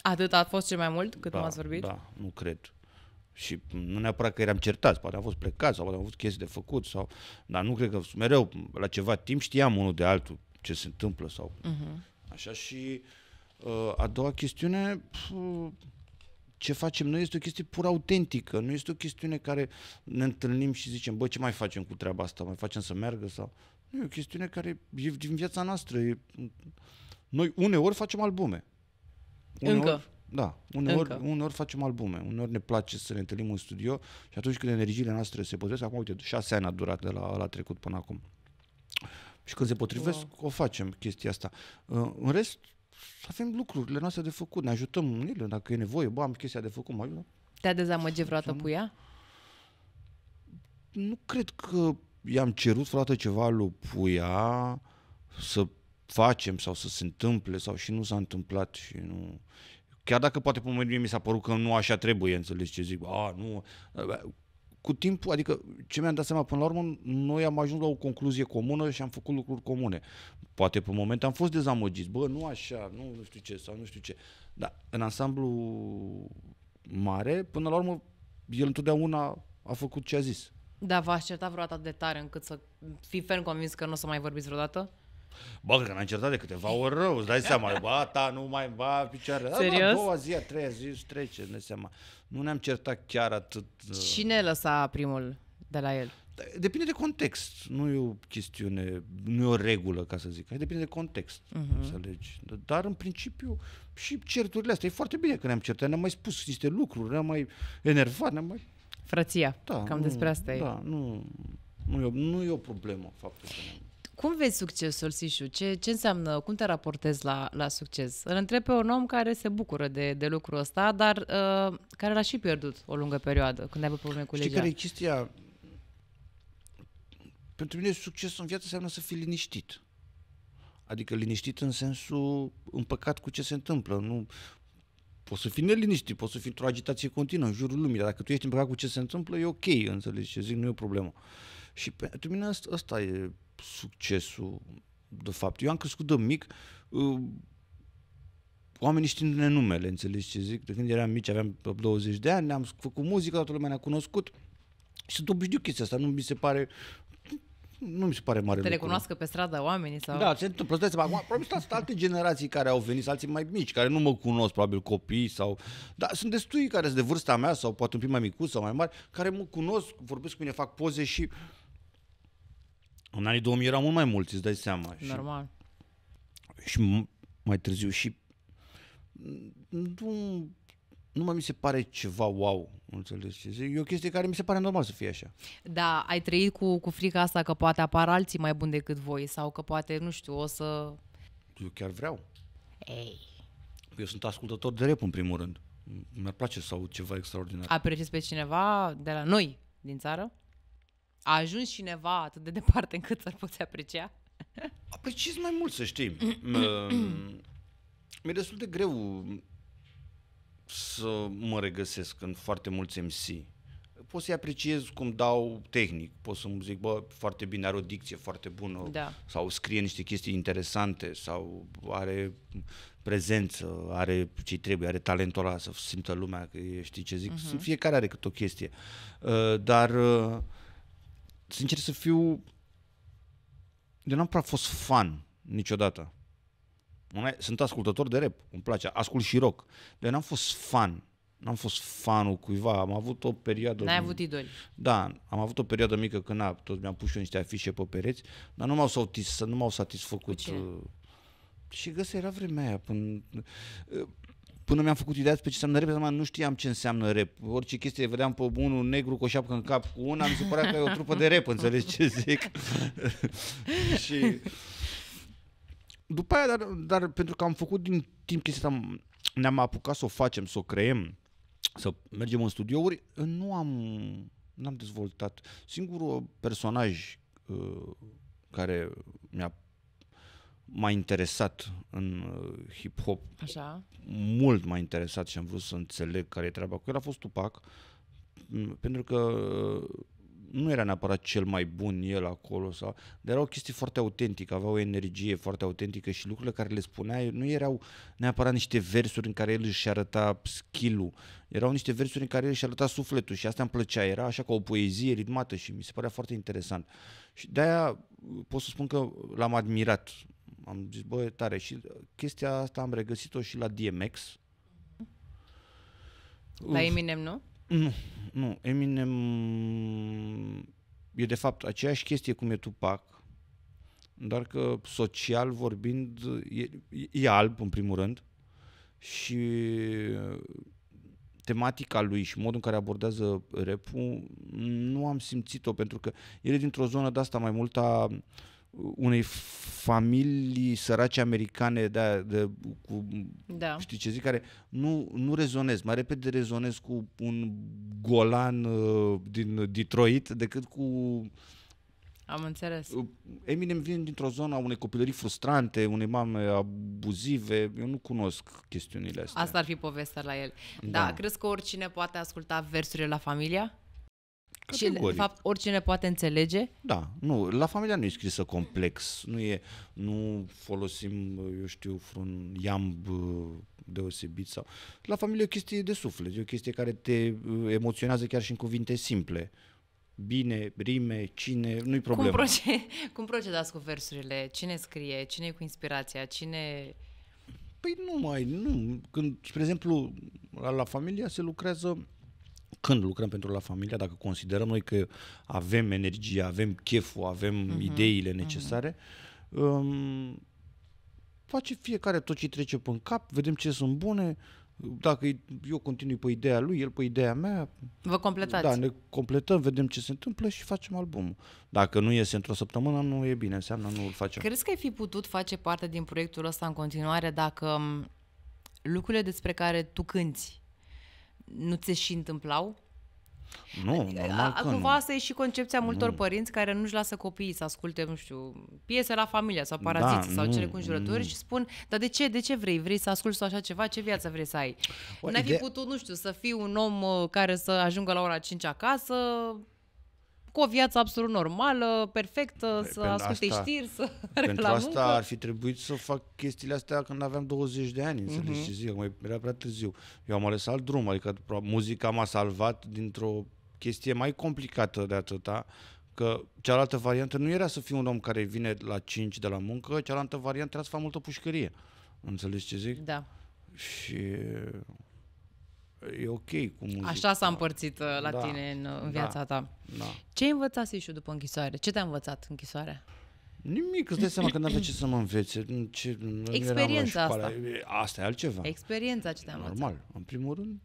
Atât a fost cel mai mult cât da, m ați vorbit? Da, nu cred. Și nu neapărat că eram certați, poate am fost plecați sau poate am avut chestii de făcut, sau, dar nu cred că mereu, la ceva timp, știam unul de altul ce se întâmplă sau... Uh-huh. Așa și uh, a doua chestiune, ce facem noi este o chestie pur autentică, nu este o chestiune care ne întâlnim și zicem, bă, ce mai facem cu treaba asta, mai facem să meargă sau... Nu, e o chestiune care e din viața noastră. E... Noi uneori facem albume. Uneori, Încă. Da, uneori, Încă. uneori facem albume, uneori ne place să ne întâlnim în studio și atunci când energiile noastre se potrivesc, acum uite, șase ani a durat de la, la trecut până acum. Și când se potrivesc, wow. o facem chestia asta. În rest, avem lucrurile noastre de făcut, ne ajutăm unile, dacă e nevoie, bă, am chestia de făcut, mai ajută. Te-a dezamăgit vreodată ea? Nu cred că i-am cerut vreodată ceva lui puia să facem sau să se întâmple sau și nu s-a întâmplat și nu... Chiar dacă poate pe mine mi s-a părut că nu așa trebuie, înțelegi ce zic, a, nu, cu timpul, adică ce mi-am dat seama până la urmă, noi am ajuns la o concluzie comună și am făcut lucruri comune. Poate pe moment am fost dezamăgiți, bă, nu așa, nu, nu știu ce, sau nu știu ce. Dar în ansamblu mare, până la urmă, el întotdeauna a făcut ce a zis. Da, v a certat vreodată de tare încât să fi ferm convins că nu o să mai vorbiți vreodată? Bă, că n-am certat de câteva ori rău, îți dai seama, ba, ta, nu mai, ba, picioare. Da, Serios? Da, doua zi, a treia zi, trece, ne seama nu ne-am certat chiar atât. Cine uh, lăsa primul de la el? Da, depinde de context, nu e o chestiune, nu e o regulă, ca să zic. Depinde de context, uh-huh. alegi. Dar, în principiu, și certurile astea, e foarte bine că ne-am certat, ne-am mai spus niște lucruri, ne-am mai enervat, ne-am mai... Frăția, da, cam nu, despre asta da, e. Da, nu, nu, e, o, nu e o problemă, faptul că ne-am cum vezi succesul, Sișu? Ce, ce înseamnă, cum te raportezi la, la succes? Îl întreb pe un om care se bucură de, de lucrul ăsta, dar uh, care l-a și pierdut o lungă perioadă, când avut probleme cu legea. Știi care e chestia? Pentru mine succes în viață înseamnă să fii liniștit. Adică liniștit în sensul împăcat cu ce se întâmplă. Nu poți să fii neliniștit, poți să fii într-o agitație continuă în jurul lumii, dar dacă tu ești împăcat cu ce se întâmplă, e ok, înțelegi ce zic, nu e o problemă. Și pentru mine asta, asta e succesul, de fapt. Eu am crescut de mic, uh, oamenii știind ne numele, înțelegi ce zic? De când eram mici, aveam 20 de ani, ne-am făcut muzică, toată lumea ne-a cunoscut și sunt obișnuit chestia asta, nu mi se pare nu mi se pare mare Te lucru. recunoască pe stradă oamenii sau... Da, se întâmplă, stai seama, acum, probabil sunt alte generații care au venit, alții mai mici, care nu mă cunosc, probabil copii sau... Dar sunt destui care sunt de vârsta mea sau poate un pic mai micuți sau mai mari, care mă cunosc, vorbesc cu mine, fac poze și în anii 2000 erau mult mai mulți, îți dai seama. Normal. Și, și mai târziu și nu, nu mai mi se pare ceva wow, înțeles ce zic. E o chestie care mi se pare normal să fie așa. Da, ai trăit cu, cu frica asta că poate apar alții mai buni decât voi sau că poate, nu știu, o să... Eu chiar vreau. Ei. Eu sunt ascultător de rep în primul rând. Mi-ar place să aud ceva extraordinar. Apreciez pe cineva de la noi, din țară? A ajuns cineva atât de departe încât să-l poți aprecia? Apreciez păi mai mult, să știi. Mi-e destul de greu să mă regăsesc în foarte mulți MC. Pot să-i apreciez cum dau tehnic, pot să-mi zic, bă, foarte bine, are o dicție foarte bună, da. sau scrie niște chestii interesante, sau are prezență, are ce trebuie, are talentul ăla să simtă lumea, că știi ce zic, uh-huh. fiecare are câte o chestie. Uh, dar uh, sincer să fiu, eu n-am prea fost fan niciodată. Sunt ascultător de rap, îmi place, ascult și rock. Dar n-am fost fan, n-am fost fanul cuiva, am avut o perioadă... N-ai avut idoli. Da, am avut o perioadă mică când tot mi-am pus și eu niște afișe pe pereți, dar nu m-au, nu m-au satisfăcut. Cu uh, Și găsă era vremea aia. Până... Uh, până mi-am făcut ideea despre ce înseamnă rap, nu știam ce înseamnă rap. Orice chestie vedeam pe unul negru cu o șapcă în cap cu una, mi se părea că e o trupă de rap, înțelegi ce zic? și după aia, dar, dar pentru că am făcut din timp chestia asta, ne-am apucat să o facem, să o creem, să mergem în studiouri, nu am, n-am dezvoltat. Singurul personaj uh, care mi-a m-a interesat în uh, hip-hop, Așa. mult m-a interesat și am vrut să înțeleg care e treaba cu el, a fost Tupac, mm, pentru că uh, nu era neapărat cel mai bun el acolo, sau, dar era o chestie foarte autentică, avea o energie foarte autentică și lucrurile care le spunea nu erau neapărat niște versuri în care el își arăta skill-ul, erau niște versuri în care el își arăta sufletul și asta îmi plăcea, era așa ca o poezie ritmată și mi se părea foarte interesant. Și de-aia pot să spun că l-am admirat am zis, băi, tare. Și uh, chestia asta am regăsit-o și la DMX. La Eminem, nu? Nu, nu. Eminem e de fapt aceeași chestie cum e Tupac, doar că social vorbind e, e alb în primul rând și uh, tematica lui și modul în care abordează rap nu am simțit-o pentru că el e dintr-o zonă de asta mai mult a uh, unei familii sărace americane de, de, cu, da. știi ce zic, care nu, nu rezonez. Mai repede rezonez cu un golan uh, din Detroit decât cu am înțeles. Uh, Eminem vine dintr-o zonă a unei copilării frustrante, unei mame abuzive. Eu nu cunosc chestiunile astea. Asta ar fi povestea la el. Da, da. crezi că oricine poate asculta versurile la familia? Categoric. Și, de fapt, oricine poate înțelege? Da, nu, la familia nu e scrisă complex, nu e, nu folosim, eu știu, un iamb uh, deosebit sau... La familie e o chestie de suflet, e o chestie care te uh, emoționează chiar și în cuvinte simple. Bine, rime, cine, nu-i problemă. Cum, proced- cum procedați cu versurile? Cine scrie? cine e cu inspirația? Cine... Păi nu mai, nu. Când, spre exemplu, la, la familia se lucrează când lucrăm pentru la familia, dacă considerăm noi că avem energie, avem cheful, avem uh-huh. ideile mhm. necesare, uh-huh. um, face fiecare tot ce trece pe cap, vedem ce sunt bune, dacă eu continui pe ideea lui, el pe ideea mea. Vă completați. Da, ne completăm, vedem ce se întâmplă și facem albumul. Dacă nu iese într-o săptămână, nu e bine, înseamnă nu îl facem. Crezi că ai fi putut face parte din proiectul ăsta în continuare dacă um, lucrurile despre care tu cânti nu ți și întâmplau? Nu, normal că Cumva nu. asta e și concepția multor nu. părinți care nu-și lasă copiii să asculte, nu știu, piese la familia sau paraziți da, sau nu, cele cu înjurături și spun, dar de ce, de ce vrei? Vrei să asculti așa ceva? Ce viață vrei să ai? N-ai fi putut, nu știu, să fii un om uh, care să ajungă la ora 5 acasă, o viață absolut normală, perfectă, păi, să asculte asta, știri, să Pentru la asta muncă. ar fi trebuit să fac chestiile astea când aveam 20 de ani, înțelegi uh-huh. Mhm. ce zic, mai era prea târziu. Eu am ales alt drum, adică muzica m-a salvat dintr-o chestie mai complicată de atâta, că cealaltă variantă nu era să fiu un om care vine la 5 de la muncă, cealaltă variantă era să fac multă pușcărie. Înțelegi ce zic? Da. Și e ok cu muzica. Așa s-a împărțit uh, la da, tine în, uh, în da. viața da, ta. Da. Ce ai învățat, și după închisoare? Ce te-a învățat închisoarea? Nimic, îți dai seama că nu avea ce să mă învețe. Ce, Experiența asta. Asta e altceva. Experiența ce te-a învățat. Normal. În primul rând,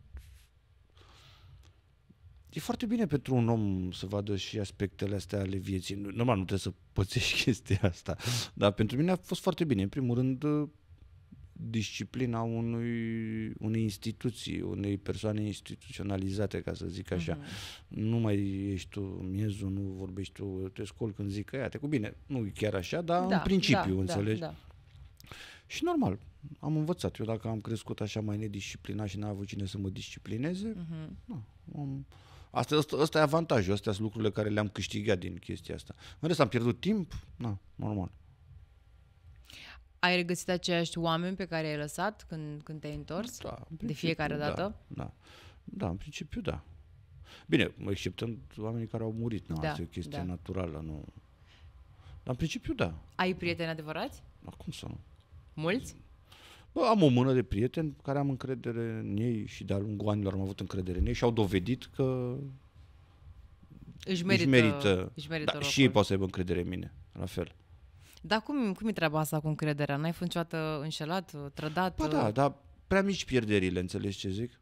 E foarte bine pentru un om să vadă și aspectele astea ale vieții. Normal, nu trebuie să pățești chestia asta. Dar pentru mine a fost foarte bine. În primul rând, disciplina unui, unei instituții, unei persoane instituționalizate, ca să zic așa. Uh-huh. Nu mai ești tu miezul, nu vorbești tu, te scol când zic că iată, cu bine, nu e chiar așa, dar da, în principiu, da, da înțelegi? Da, da. Și normal, am învățat. Eu dacă am crescut așa mai nedisciplinat și n a avut cine să mă disciplineze, uh-huh. Mhm. nu, am... Asta, asta, asta e avantajul, astea sunt lucrurile care le-am câștigat din chestia asta. În rest, am pierdut timp, na, normal. Ai regăsit aceiași oameni pe care i-ai lăsat când, când te-ai întors? Da. În de fiecare da, dată? Da, da. Da, în principiu da. Bine, exceptând oamenii care au murit, nu? Da, Asta e o chestie da. naturală, nu... Dar în principiu da. Ai prieteni adevărați? Acum da, să nu. Mulți? Bă, am o mână de prieteni care am încredere în ei și de-a lungul anilor am avut încredere în ei și au dovedit că își merită, își merită, își merită da, și ei poate să aibă încredere în mine, la fel. Dar cum, cum e treaba asta cu încrederea? N-ai fost niciodată înșelat, trădat? Ba păi da, dar prea mici pierderile, înțelegi ce zic?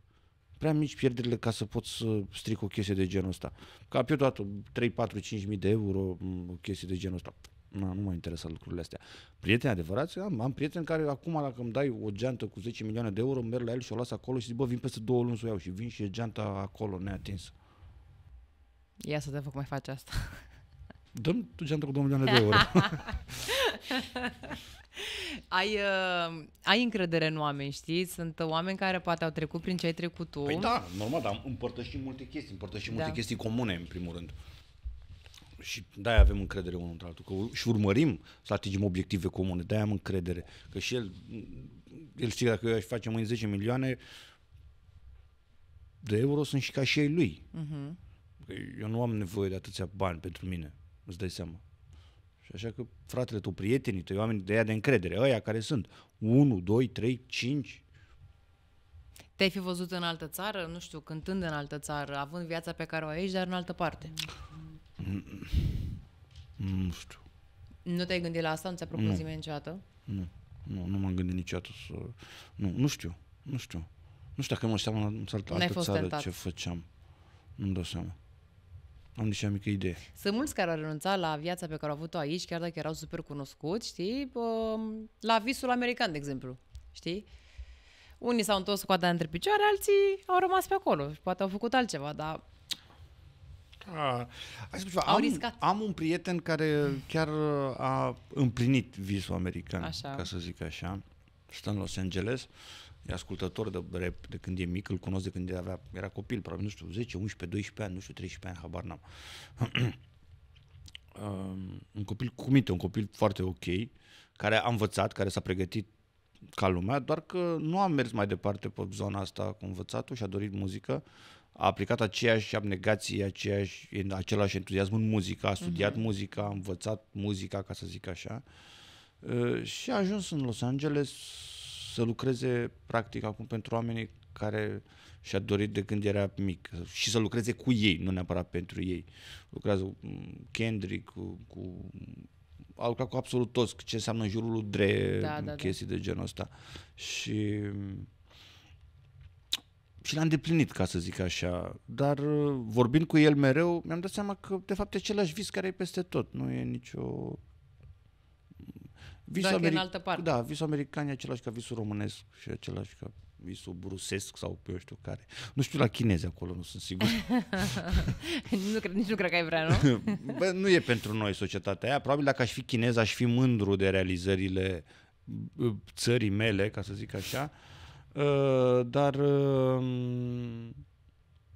Prea mici pierderile ca să pot să stric o chestie de genul ăsta. Că a pierdut 3, 4, 5 mii de euro mm, o chestie de genul ăsta. Na, nu mă interesează lucrurile astea. Prieteni adevărați, am, am prieteni care acum dacă îmi dai o geantă cu 10 milioane de euro, merg la el și o las acolo și zic, bă, vin peste două luni să o iau și vin și e geanta acolo neatinsă. Ia să te fac mai faci asta. Dăm tu geantă cu 2 milioane de euro. ai, uh, ai încredere în oameni, știi? Sunt oameni care poate au trecut prin ce ai trecut tu. Păi da, normal, dar împărtășim multe chestii, împărtășim da. multe chestii comune, în primul rând. Și de avem încredere unul într altul, că și urmărim să atingem obiective comune, de am încredere. Că și el, el știe dacă eu aș face mâine 10 milioane de euro, sunt și ca și ei lui. Uh-huh. Eu nu am nevoie de atâția bani pentru mine îți dai seama. Și așa că fratele tău, prietenii tăi, oamenii de aia de încredere, ăia care sunt 1, 2, 3, 5, te-ai fi văzut în altă țară, nu știu, cântând în altă țară, având viața pe care o ai aici, dar în altă parte? Mm, mm, nu știu. Nu te-ai gândit la asta? Nu ți-a propus nimeni niciodată? Nu. Nu, nu m-am gândit niciodată să... Nu, nu știu. Nu știu. Nu știu dacă mă așteam în altă țară tentat. ce făceam. Nu-mi dau seama am niște mică idee. Sunt mulți care au renunțat la viața pe care au avut-o aici, chiar dacă erau super cunoscuți, știi? La visul american, de exemplu, știi? Unii s-au întors cu între picioare, alții au rămas pe acolo și poate au făcut altceva, dar... A, ah, spus, am, am un prieten care chiar uh, a împlinit visul american, așa. ca să zic așa. Stă în Los Angeles, e ascultător de rap de când e mic, îl cunosc de când avea, era copil, probabil, nu știu, 10, 11, 12 ani, nu știu, 13 ani, habar n-am. Um, un copil cu minte, un copil foarte ok, care a învățat, care s-a pregătit ca lumea, doar că nu a mers mai departe pe zona asta cu învățatul și a dorit muzică, a aplicat aceeași abnegație, aceeași, același entuziasm în muzică, a studiat uh-huh. muzica, a învățat muzica, ca să zic așa, uh, și a ajuns în Los Angeles să lucreze practic acum pentru oamenii care și-a dorit de când era mic și să lucreze cu ei, nu neapărat pentru ei. Lucrează cu Kendrick, cu, cu a lucrat cu absolut toți, ce înseamnă în jurul lui Dre, da, da, da. chestii da. de genul ăsta. Și și l-a îndeplinit, ca să zic așa. Dar vorbind cu el mereu, mi-am dat seama că de fapt e același vis care e peste tot. Nu e nicio Visul Dacă Ameri... în altă parte. Da, visul american e același ca visul românesc și același ca visul brusesc sau pe eu știu care. Nu știu la chinezi acolo, nu sunt sigur. nu, cred, nici nu cred că ai vrea, nu? Bă, nu e pentru noi societatea aia. Probabil dacă aș fi chinez, aș fi mândru de realizările țării mele, ca să zic așa. Uh, dar uh,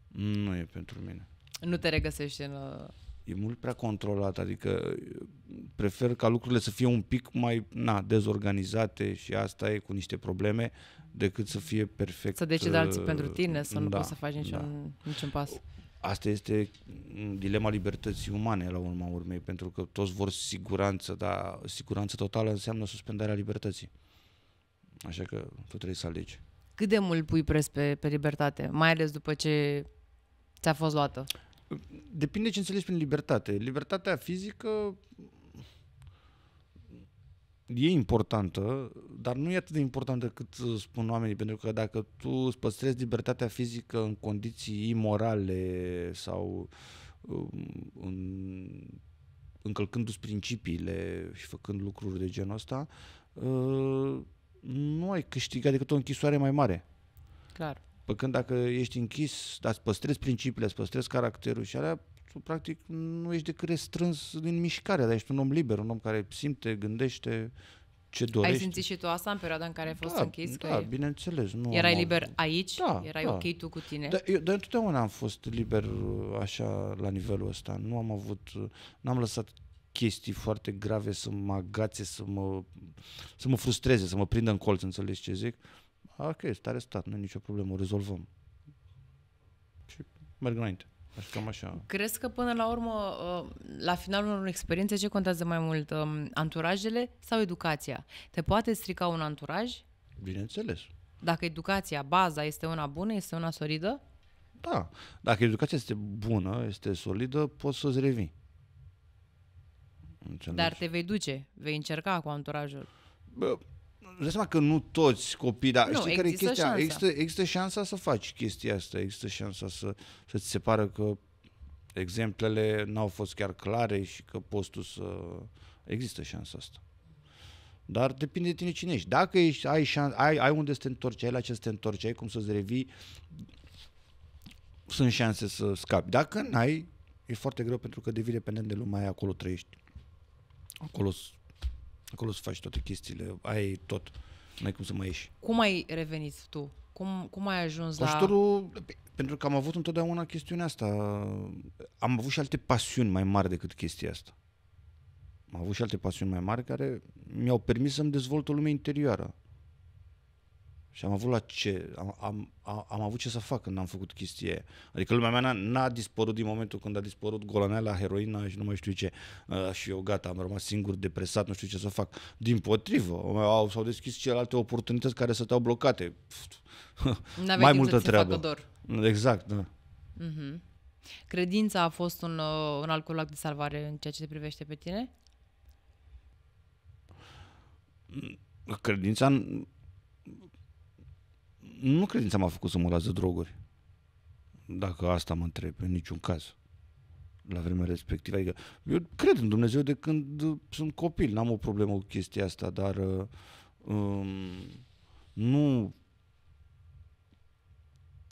nu e pentru mine. Nu te regăsești în... Uh e mult prea controlat, adică uh, prefer ca lucrurile să fie un pic mai na, dezorganizate și asta e cu niște probleme decât să fie perfect. Să decide uh, alții pentru tine, să nu da, poți să faci niciun, da. niciun pas. Asta este mm, dilema libertății umane la urma urmei, pentru că toți vor siguranță, dar siguranță totală înseamnă suspendarea libertății. Așa că tu trebuie să alegi. Cât de mult pui pres pe, pe libertate, mai ales după ce ți-a fost luată? Depinde ce înțelegi prin libertate. Libertatea fizică e importantă, dar nu e atât de importantă cât spun oamenii, pentru că dacă tu îți păstrezi libertatea fizică în condiții imorale sau um, în, încălcându-ți principiile și făcând lucruri de genul ăsta, uh, nu ai câștigat decât o închisoare mai mare. Clar. Pe când dacă ești închis, dar îți păstrezi principiile, îți păstrezi caracterul și alea, tu practic nu ești decât restrâns din mișcare, dar ești un om liber, un om care simte, gândește, ce dorești. Ai simțit și tu asta în perioada în care ai fost da, închis? Da, că bineînțeles. Nu erai am... liber aici? Da, erai da. ok tu cu tine? Da, eu de întotdeauna am fost liber așa la nivelul ăsta. Nu am avut, n-am lăsat chestii foarte grave să mă agațe, să mă, să mă frustreze, să mă prindă în colț, înțelegi ce zic? Uh, ok, este arestat, nu e nicio problemă, o rezolvăm. Și merg înainte. Așa, cam așa. Crezi că până la urmă, uh, la finalul unor experiențe, ce contează mai mult? Um, anturajele sau educația? Te poate strica un anturaj? Bineînțeles. Dacă educația, baza, este una bună, este una solidă? Da. Dacă educația este bună, este solidă, poți să-ți revii. Înțelegi? Dar te vei duce, vei încerca cu anturajul. Bă, dai seama că nu toți copiii, dar știi care e chestia? Șansa. Există, există șansa să faci chestia asta, există șansa să, să ți se pară că exemplele n-au fost chiar clare și că postul să... Există șansa asta. Dar depinde de tine cine ești. Dacă ești, ai, șans, ai, ai unde să te întorci, ai la ce să te întorci, ai cum să-ți revii, sunt șanse să scapi. Dacă n-ai, e foarte greu pentru că devii dependent de lumea aia, acolo trăiești. Acolo acolo să faci toate chestiile, ai tot, n-ai cum să mai ieși. Cum ai revenit tu? Cum, cum ai ajuns la... pentru că am avut întotdeauna chestiunea asta, am avut și alte pasiuni mai mari decât chestia asta. Am avut și alte pasiuni mai mari care mi-au permis să-mi dezvolt o lume interioară. Și am avut la ce, am, am, am avut ce să fac când am făcut chestie. Aia. Adică lumea mea n-a, n-a dispărut din momentul când a dispărut golaneala, heroina și nu mai știu ce. Uh, și eu gata, am rămas singur, depresat, nu știu ce să fac. Din potrivă, au, s-au deschis celelalte oportunități care s-au blocate. mai multă treabă. Exact, da. Mm-hmm. Credința a fost un, uh, un alt colac de salvare în ceea ce te privește pe tine? Credința nu credința m-a făcut să mă las de droguri. Dacă asta mă întreb, în niciun caz. La vremea respectivă. Adică, eu cred în Dumnezeu de când sunt copil. N-am o problemă cu chestia asta, dar um, nu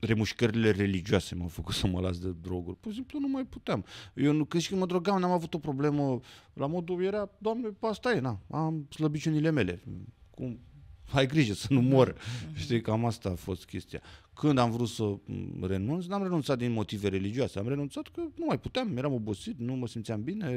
remușcările religioase m-au făcut să mă las de droguri. Pur și simplu nu mai puteam. Eu nu, când și când mă drogam, n-am avut o problemă. La modul era, Doamne, asta e, na, am slăbiciunile mele. Cum ai grijă să nu mor. Mm-hmm. Știi, cam asta a fost chestia. Când am vrut să renunț, n-am renunțat din motive religioase, am renunțat că nu mai puteam, eram obosit, nu mă simțeam bine,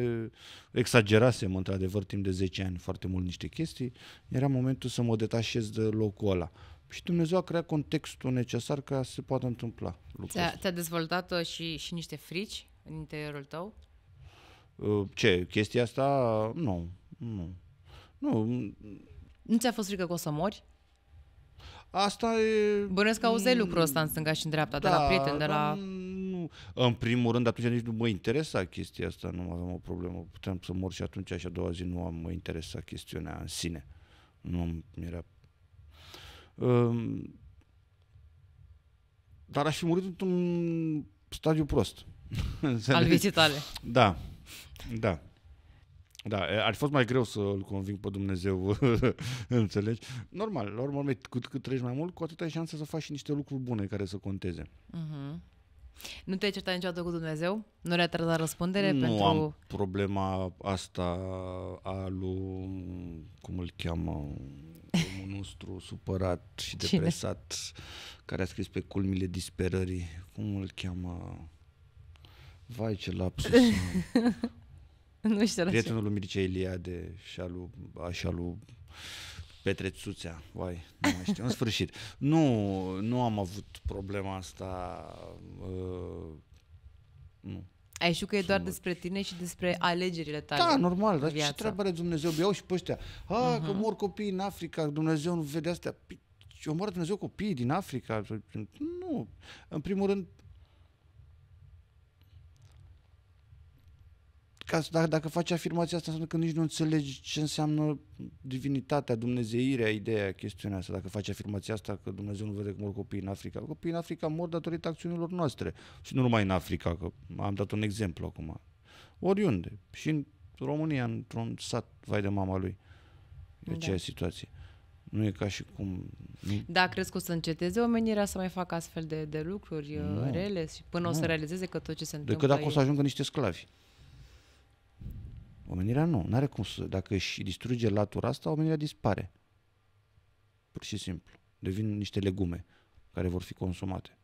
exagerasem într-adevăr timp de 10 ani foarte mult niște chestii, era momentul să mă detașez de locul ăla. Și Dumnezeu a creat contextul necesar ca să se poată întâmpla lucrurile. a ți-a dezvoltat și, și niște frici în interiorul tău? Uh, ce, chestia asta? Nu, nu. Nu, nu ți-a fost frică că o să mori? Asta e... Bănesc că auzeai mm. lucrul ăsta în stânga și în dreapta, da, de la da, prieteni, de la... Nu. În primul rând, atunci nici nu mă interesa chestia asta, nu aveam o problemă. Puteam să mor și atunci și a doua zi nu am mă interesa chestiunea în sine. Nu era... Um, dar aș fi murit într-un stadiu prost. Al vieții tale. Da, da. Da, ar fi fost mai greu să îl conving pe Dumnezeu, înțelegi? Normal, la urmă, cât, cât treci mai mult, cu atât ai șanse să faci și niște lucruri bune care să conteze. Uh-huh. Nu te-ai certat niciodată cu Dumnezeu? Nu le-a tras la răspundere nu pentru... am problema asta a lui, cum îl cheamă, omul nostru supărat și depresat, Cine? care a scris pe culmile disperării, cum îl cheamă... Vai ce lapsus Nu știu la Prietenul lui Mircea Iliade și al lui, așa lui Petre Țuțea, vai, nu mai știu, în sfârșit. Nu, nu am avut problema asta, uh, nu. Ai știut că e doar despre tine și despre alegerile tale. Da, normal, dar viața. ce treabă are Dumnezeu? Iau și pe ăștia. A, uh-huh. că mor copii în Africa, Dumnezeu nu vede astea. Și păi, omoară Dumnezeu copiii din Africa. Păi, nu. În primul rând, ca, dacă, dacă faci afirmația asta, înseamnă că nici nu înțelegi ce înseamnă divinitatea, dumnezeirea, ideea, chestiunea asta. Dacă faci afirmația asta că Dumnezeu nu vede cum mor copiii în Africa. Copiii în Africa mor datorită acțiunilor noastre. Și nu numai în Africa, că am dat un exemplu acum. Oriunde. Și în România, într-un sat, vai de mama lui. E aceea da. situație. Nu e ca și cum... Da, crezi că o să înceteze omenirea să mai facă astfel de, de lucruri nu. rele și până nu. o să realizeze că tot ce se întâmplă... Decât dacă e... o să ajungă niște sclavi. Omenirea nu, nu are cum să... Dacă își distruge latura asta, omenirea dispare. Pur și simplu. Devin niște legume care vor fi consumate.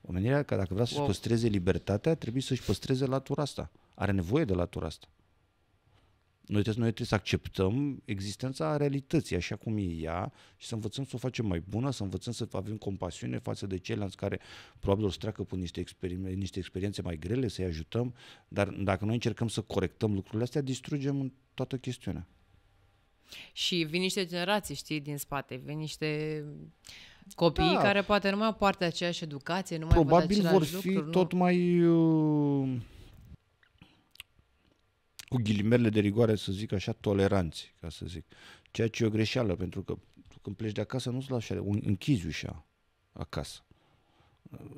Omenirea, că dacă vrea să-și wow. păstreze libertatea, trebuie să-și păstreze latura asta. Are nevoie de latura asta. Noi trebuie, noi trebuie să acceptăm existența realității așa cum e ea și să învățăm să o facem mai bună, să învățăm să avem compasiune față de ceilalți care probabil o să treacă prin niște, niște experiențe mai grele, să-i ajutăm, dar dacă noi încercăm să corectăm lucrurile astea, distrugem toată chestiunea. Și vin niște generații, știi, din spate, vin niște da. copii da. care poate nu mai au parte aceeași educație, nu mai Probabil vor fi lucruri, tot nu? mai... Uh cu ghilimele de rigoare, să zic așa, toleranți, ca să zic. Ceea ce e o greșeală, pentru că tu când pleci de acasă nu-ți lași așa, închizi ușa acasă.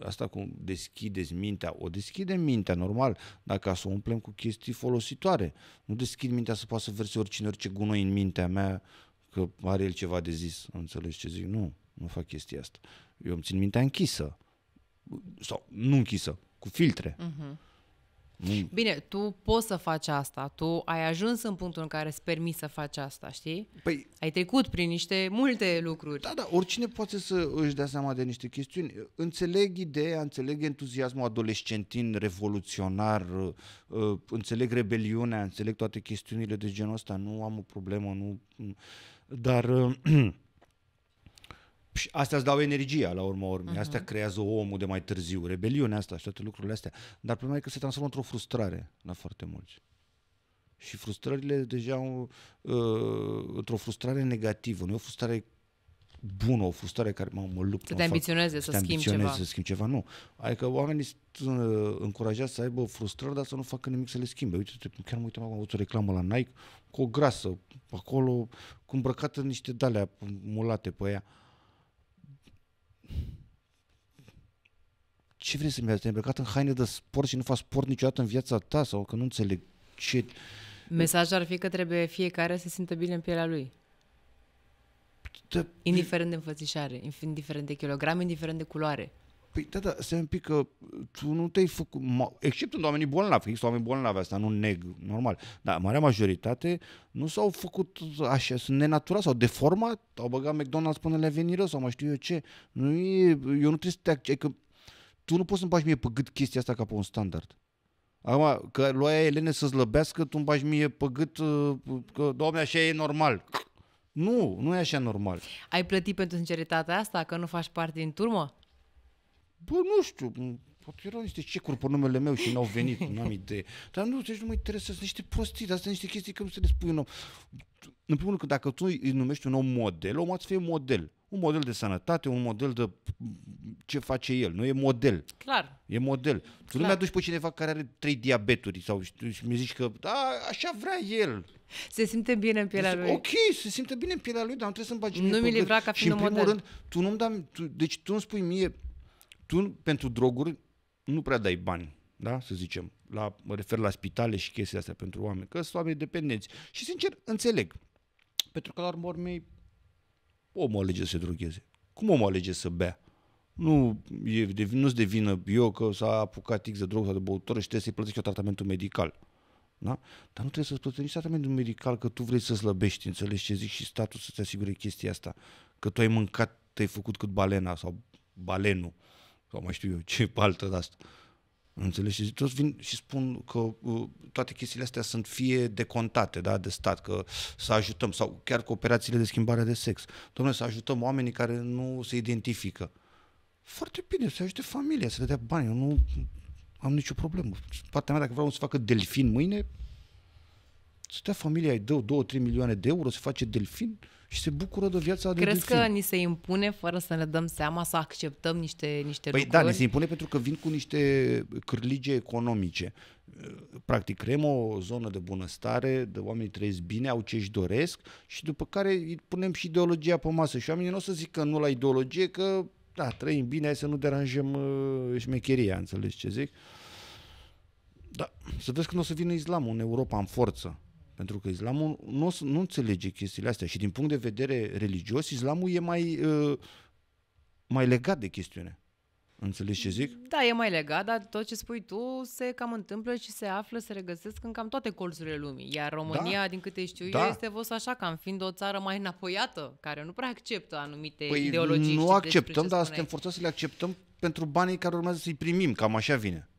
Asta cum deschideți mintea, o deschide mintea, normal, dacă să o umplem cu chestii folositoare. Nu deschid mintea să poată să verse oricine, orice gunoi în mintea mea, că are el ceva de zis, înțelegi ce zic? Nu, nu fac chestia asta. Eu îmi țin mintea închisă, sau nu închisă, cu filtre. Uh-huh. Mm. Bine, tu poți să faci asta, tu ai ajuns în punctul în care îți permis să faci asta, știi? Păi, ai trecut prin niște multe lucruri. Da, da, oricine poate să își dea seama de niște chestiuni. Înțeleg ideea, înțeleg entuziasmul adolescentin, revoluționar, uh, uh, înțeleg rebeliunea, înțeleg toate chestiunile de genul ăsta, nu am o problemă, nu... Dar uh, Și astea îți dau energia, la urma urmei. Uh-huh. Astea mhm. creează omul de mai târziu. Rebeliunea asta și toate lucrurile astea. Dar problema e că se transformă într-o frustrare la foarte mulți. Și frustrările deja uh, într-o frustrare negativă, nu e o frustrare bună, o frustrare care mă, mă lupt. Să te ambiționeze, să, să schimbi ceva. să schimb ceva, nu. Adică oamenii sunt ă, încurajați să aibă frustrări, dar să nu facă nimic să le schimbe. Uite, chiar mă uitam, am avut o reclamă la Nike cu o grasă, acolo, cu îmbrăcată niște dalea mulate pe ea. Uh, ce vrei să-mi arăți? Te-ai îmbrăcat în haine de sport și nu faci sport niciodată în viața ta sau că nu înțeleg ce... Mesajul ar fi că trebuie fiecare să se simtă bine în pielea lui. Da, indiferent de înfățișare, indiferent de kilogram, indiferent de culoare. Păi, da, da, stai un pic că tu nu te-ai făcut, except în oamenii bolnavi, există oameni bolnavi, asta nu neg, normal, dar marea majoritate nu s-au făcut așa, sunt nenatural, s-au deformat, au băgat McDonald's până le a venit rău sau mai știu eu ce. Nu e, eu nu trebuie să te, că tu nu poți să-mi bagi mie pe gât chestia asta ca pe un standard. Acum, că luaia Elene să slăbească, tu îmi bagi mie pe gât uh, că, doamne, așa e normal. Nu, nu e așa normal. Ai plătit pentru sinceritatea asta, că nu faci parte din turmă? Bă, nu știu, poate păi, erau niște cecuri pe numele meu și n-au venit, nu am idee. Dar nu, deci nu mă interesează, sunt niște prostii, dar sunt niște chestii că nu se le spui un om. În primul rând, dacă tu îi numești un om model, omul ați fie model. Un model de sănătate, un model de ce face el. Nu e model. Clar. E model. Tu Clar. nu mi-aduci pe cineva care are trei diabeturi sau și mi zici că da, așa vrea el. Se simte bine în pielea lui. Ok, se simte bine în pielea lui, dar nu trebuie să-mi bagi Nu mi livra ca fiind și în primul model. rând, tu nu-mi da, tu, deci tu îmi spui mie, tu pentru droguri nu prea dai bani, da? să zicem, la, mă refer la spitale și chestii astea pentru oameni, că sunt oameni dependenți. Și sincer, înțeleg. Pentru că la urmă urmei, omul alege să se drogheze. Cum omul alege să bea? Nu, e de, nu-ți devină eu că s-a apucat X de drog sau de băutură și trebuie să-i plătești tratamentul medical. Da? Dar nu trebuie să-ți plătești tratamentul medical că tu vrei să slăbești, înțelegi ce zic și statul să-ți asigure chestia asta. Că tu ai mâncat, te-ai făcut cât balena sau balenul sau mai știu eu ce altă de asta. Înțeleg? Și toți vin și spun că uh, toate chestiile astea sunt fie decontate da, de stat, că să ajutăm, sau chiar cu operațiile de schimbare de sex. Domnule, să ajutăm oamenii care nu se identifică. Foarte bine, să ajute familia, să le dea bani. Eu nu am nicio problemă. Partea mea, dacă vreau să facă delfin mâine, să dea familia, îi dă 2-3 milioane de euro, să face delfin, și se bucură de viața Crezi de Crezi că ni se impune fără să ne dăm seama să acceptăm niște, niște păi da, lucruri? Păi da, ni se impune pentru că vin cu niște cârlige economice. Practic, creăm o zonă de bunăstare, de oamenii trăiesc bine, au ce își doresc și după care îi punem și ideologia pe masă. Și oamenii nu o să zică nu la ideologie, că da, trăim bine, hai să nu deranjăm uh, șmecheria, înțelegi ce zic? Da, să vezi când o să vină islamul în Europa în forță. Pentru că islamul nu, nu înțelege chestiile astea și din punct de vedere religios, islamul e mai, uh, mai legat de chestiune. Înțelegi ce zic? Da, e mai legat, dar tot ce spui tu se cam întâmplă și se află, se regăsesc în cam toate colțurile lumii. Iar România, da, din câte știu da. eu, este văzut așa, cam fiind o țară mai înapoiată, care nu prea acceptă anumite păi ideologii. nu acceptăm, dar suntem forțați să le acceptăm pentru banii care urmează să-i primim, cam așa vine.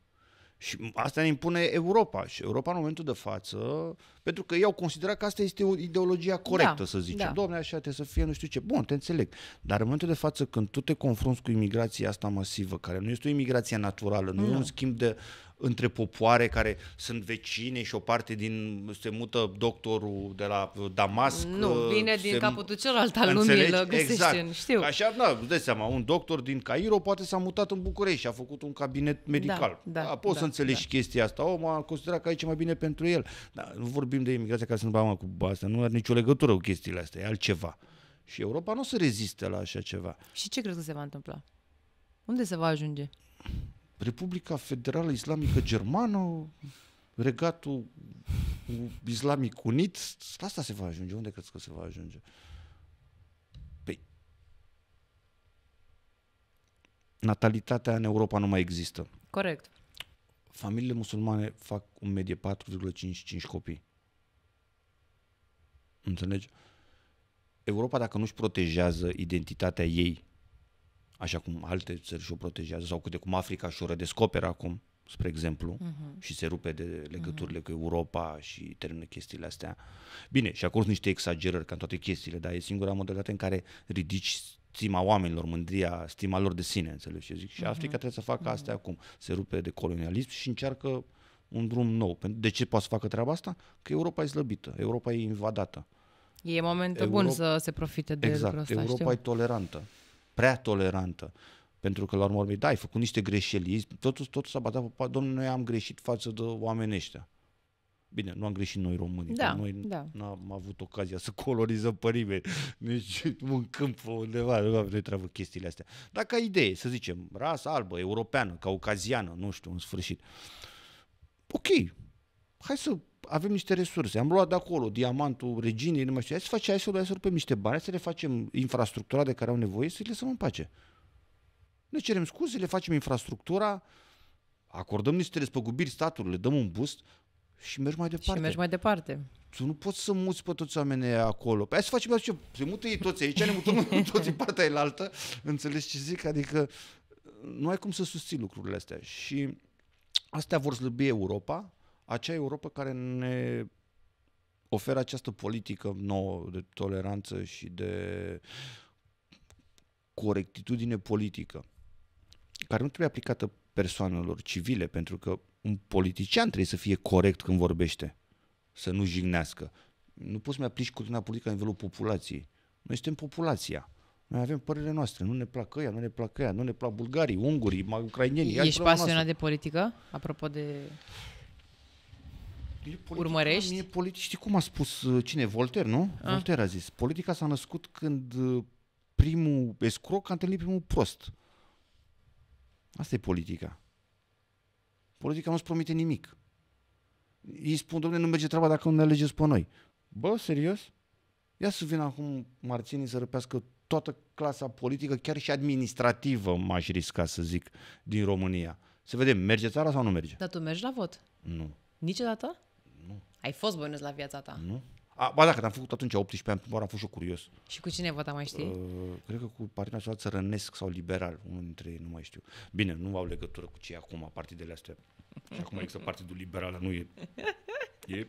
Și asta ne impune Europa. Și Europa, în momentul de față, pentru că ei au considerat că asta este o ideologia corectă, da, să zicem. Da. Domne, așa trebuie să fie, nu știu ce. Bun, te înțeleg. Dar în momentul de față, când tu te confrunți cu imigrația asta masivă, care nu este o imigrație naturală, nu, nu. e un schimb de între popoare care sunt vecine și o parte din se mută doctorul de la Damasc. Nu, uh, vine din capătul celălalt al lumii, găsește exact. știu. Așa, da, îți dai seama, un doctor din Cairo poate s-a mutat în București și a făcut un cabinet da, medical. Da, da, da poți da, să înțelegi da. chestia asta. Omul a considerat că aici e mai bine pentru el. Dar nu vorbim de imigrația care sunt bama cu asta, nu are nicio legătură cu chestiile astea, e altceva. Și Europa nu se reziste la așa ceva. Și ce crezi că se va întâmpla? Unde se va ajunge? Republica Federală Islamică Germană, Regatul Islamic Unit, la asta se va ajunge. Unde crezi că se va ajunge? Păi, natalitatea în Europa nu mai există. Corect. Familiile musulmane fac în medie 4,55 copii. Înțelegi? Europa, dacă nu-și protejează identitatea ei așa cum alte țări și-o protejează, sau câte cum Africa și-o redescoperă acum, spre exemplu, uh-huh. și se rupe de legăturile uh-huh. cu Europa și termină chestiile astea. Bine, și acolo sunt niște exagerări ca în toate chestiile, dar e singura modalitate în care ridici stima oamenilor, mândria, stima lor de sine, înțelegi ce zic? Și uh-huh. Africa trebuie să facă uh-huh. astea acum. Se rupe de colonialism și încearcă un drum nou. De ce poate să facă treaba asta? Că Europa e slăbită, Europa e invadată. E momentul Europa... bun să se profite de exact, lucrul ăsta, Europa știu? e tolerantă prea tolerantă. Pentru că la urmă, da, ai făcut niște greșeli, totul, totul s-a bazat domnule, noi am greșit față de oamenii ăștia. Bine, nu am greșit noi românii, da, noi da. Nu am avut ocazia să colorizăm pe nimeni, nici un câmp undeva, nu avem noi treabă chestiile astea. Dar ca idee, să zicem, rasă albă, europeană, caucaziană, nu știu, în sfârșit. Ok, hai să avem niște resurse, am luat de acolo diamantul reginei, nu mai știu, hai să facem, hai să luăm, să rupem niște bani, hai să le facem infrastructura de care au nevoie, să le lăsăm în pace. Ne cerem scuze, le facem infrastructura, acordăm niște despăgubiri statului, le dăm un boost și mergi mai departe. Și mergi mai departe. Tu nu poți să muți pe toți oamenii acolo. Păi hai să facem ce? Se mută ei toți aici, ne mutăm toți în partea elaltă. Înțelegi ce zic? Adică nu ai cum să susții lucrurile astea. Și astea vor slăbi Europa, acea Europa care ne oferă această politică nouă de toleranță și de corectitudine politică, care nu trebuie aplicată persoanelor civile, pentru că un politician trebuie să fie corect când vorbește, să nu jignească. Nu poți să-mi aplici corectitudinea politică la nivelul populației. Noi suntem populația. Noi avem părerile noastre, nu ne plac ea, nu ne plac ea, nu ne plac bulgarii, ungurii, ucrainienii. Ești pasionat de politică, apropo de urmărești? E politic, știi cum a spus uh, cine? Voltaire, nu? A. Ah. Voltaire a zis. Politica s-a născut când uh, primul escroc a întâlnit primul prost. Asta e politica. Politica nu-ți promite nimic. Ei spun, domnule, nu merge treaba dacă nu ne alegeți pe noi. Bă, serios? Ia să vină acum marținii să răpească toată clasa politică, chiar și administrativă, m-aș risca să zic, din România. Să vedem, merge țara sau nu merge? Dar tu mergi la vot? Nu. Niciodată? Nu. Ai fost bănuț la viața ta? Nu. A, ba da, că am făcut atunci 18 ani, oară am fost și curios. Și cu cine vota, mai știi? Uh, cred că cu Partidul Național Țărănesc sau Liberal, unul dintre ei, nu mai știu. Bine, nu au legătură cu cei acum, partidele astea. Și acum există Partidul Liberal, nu e... E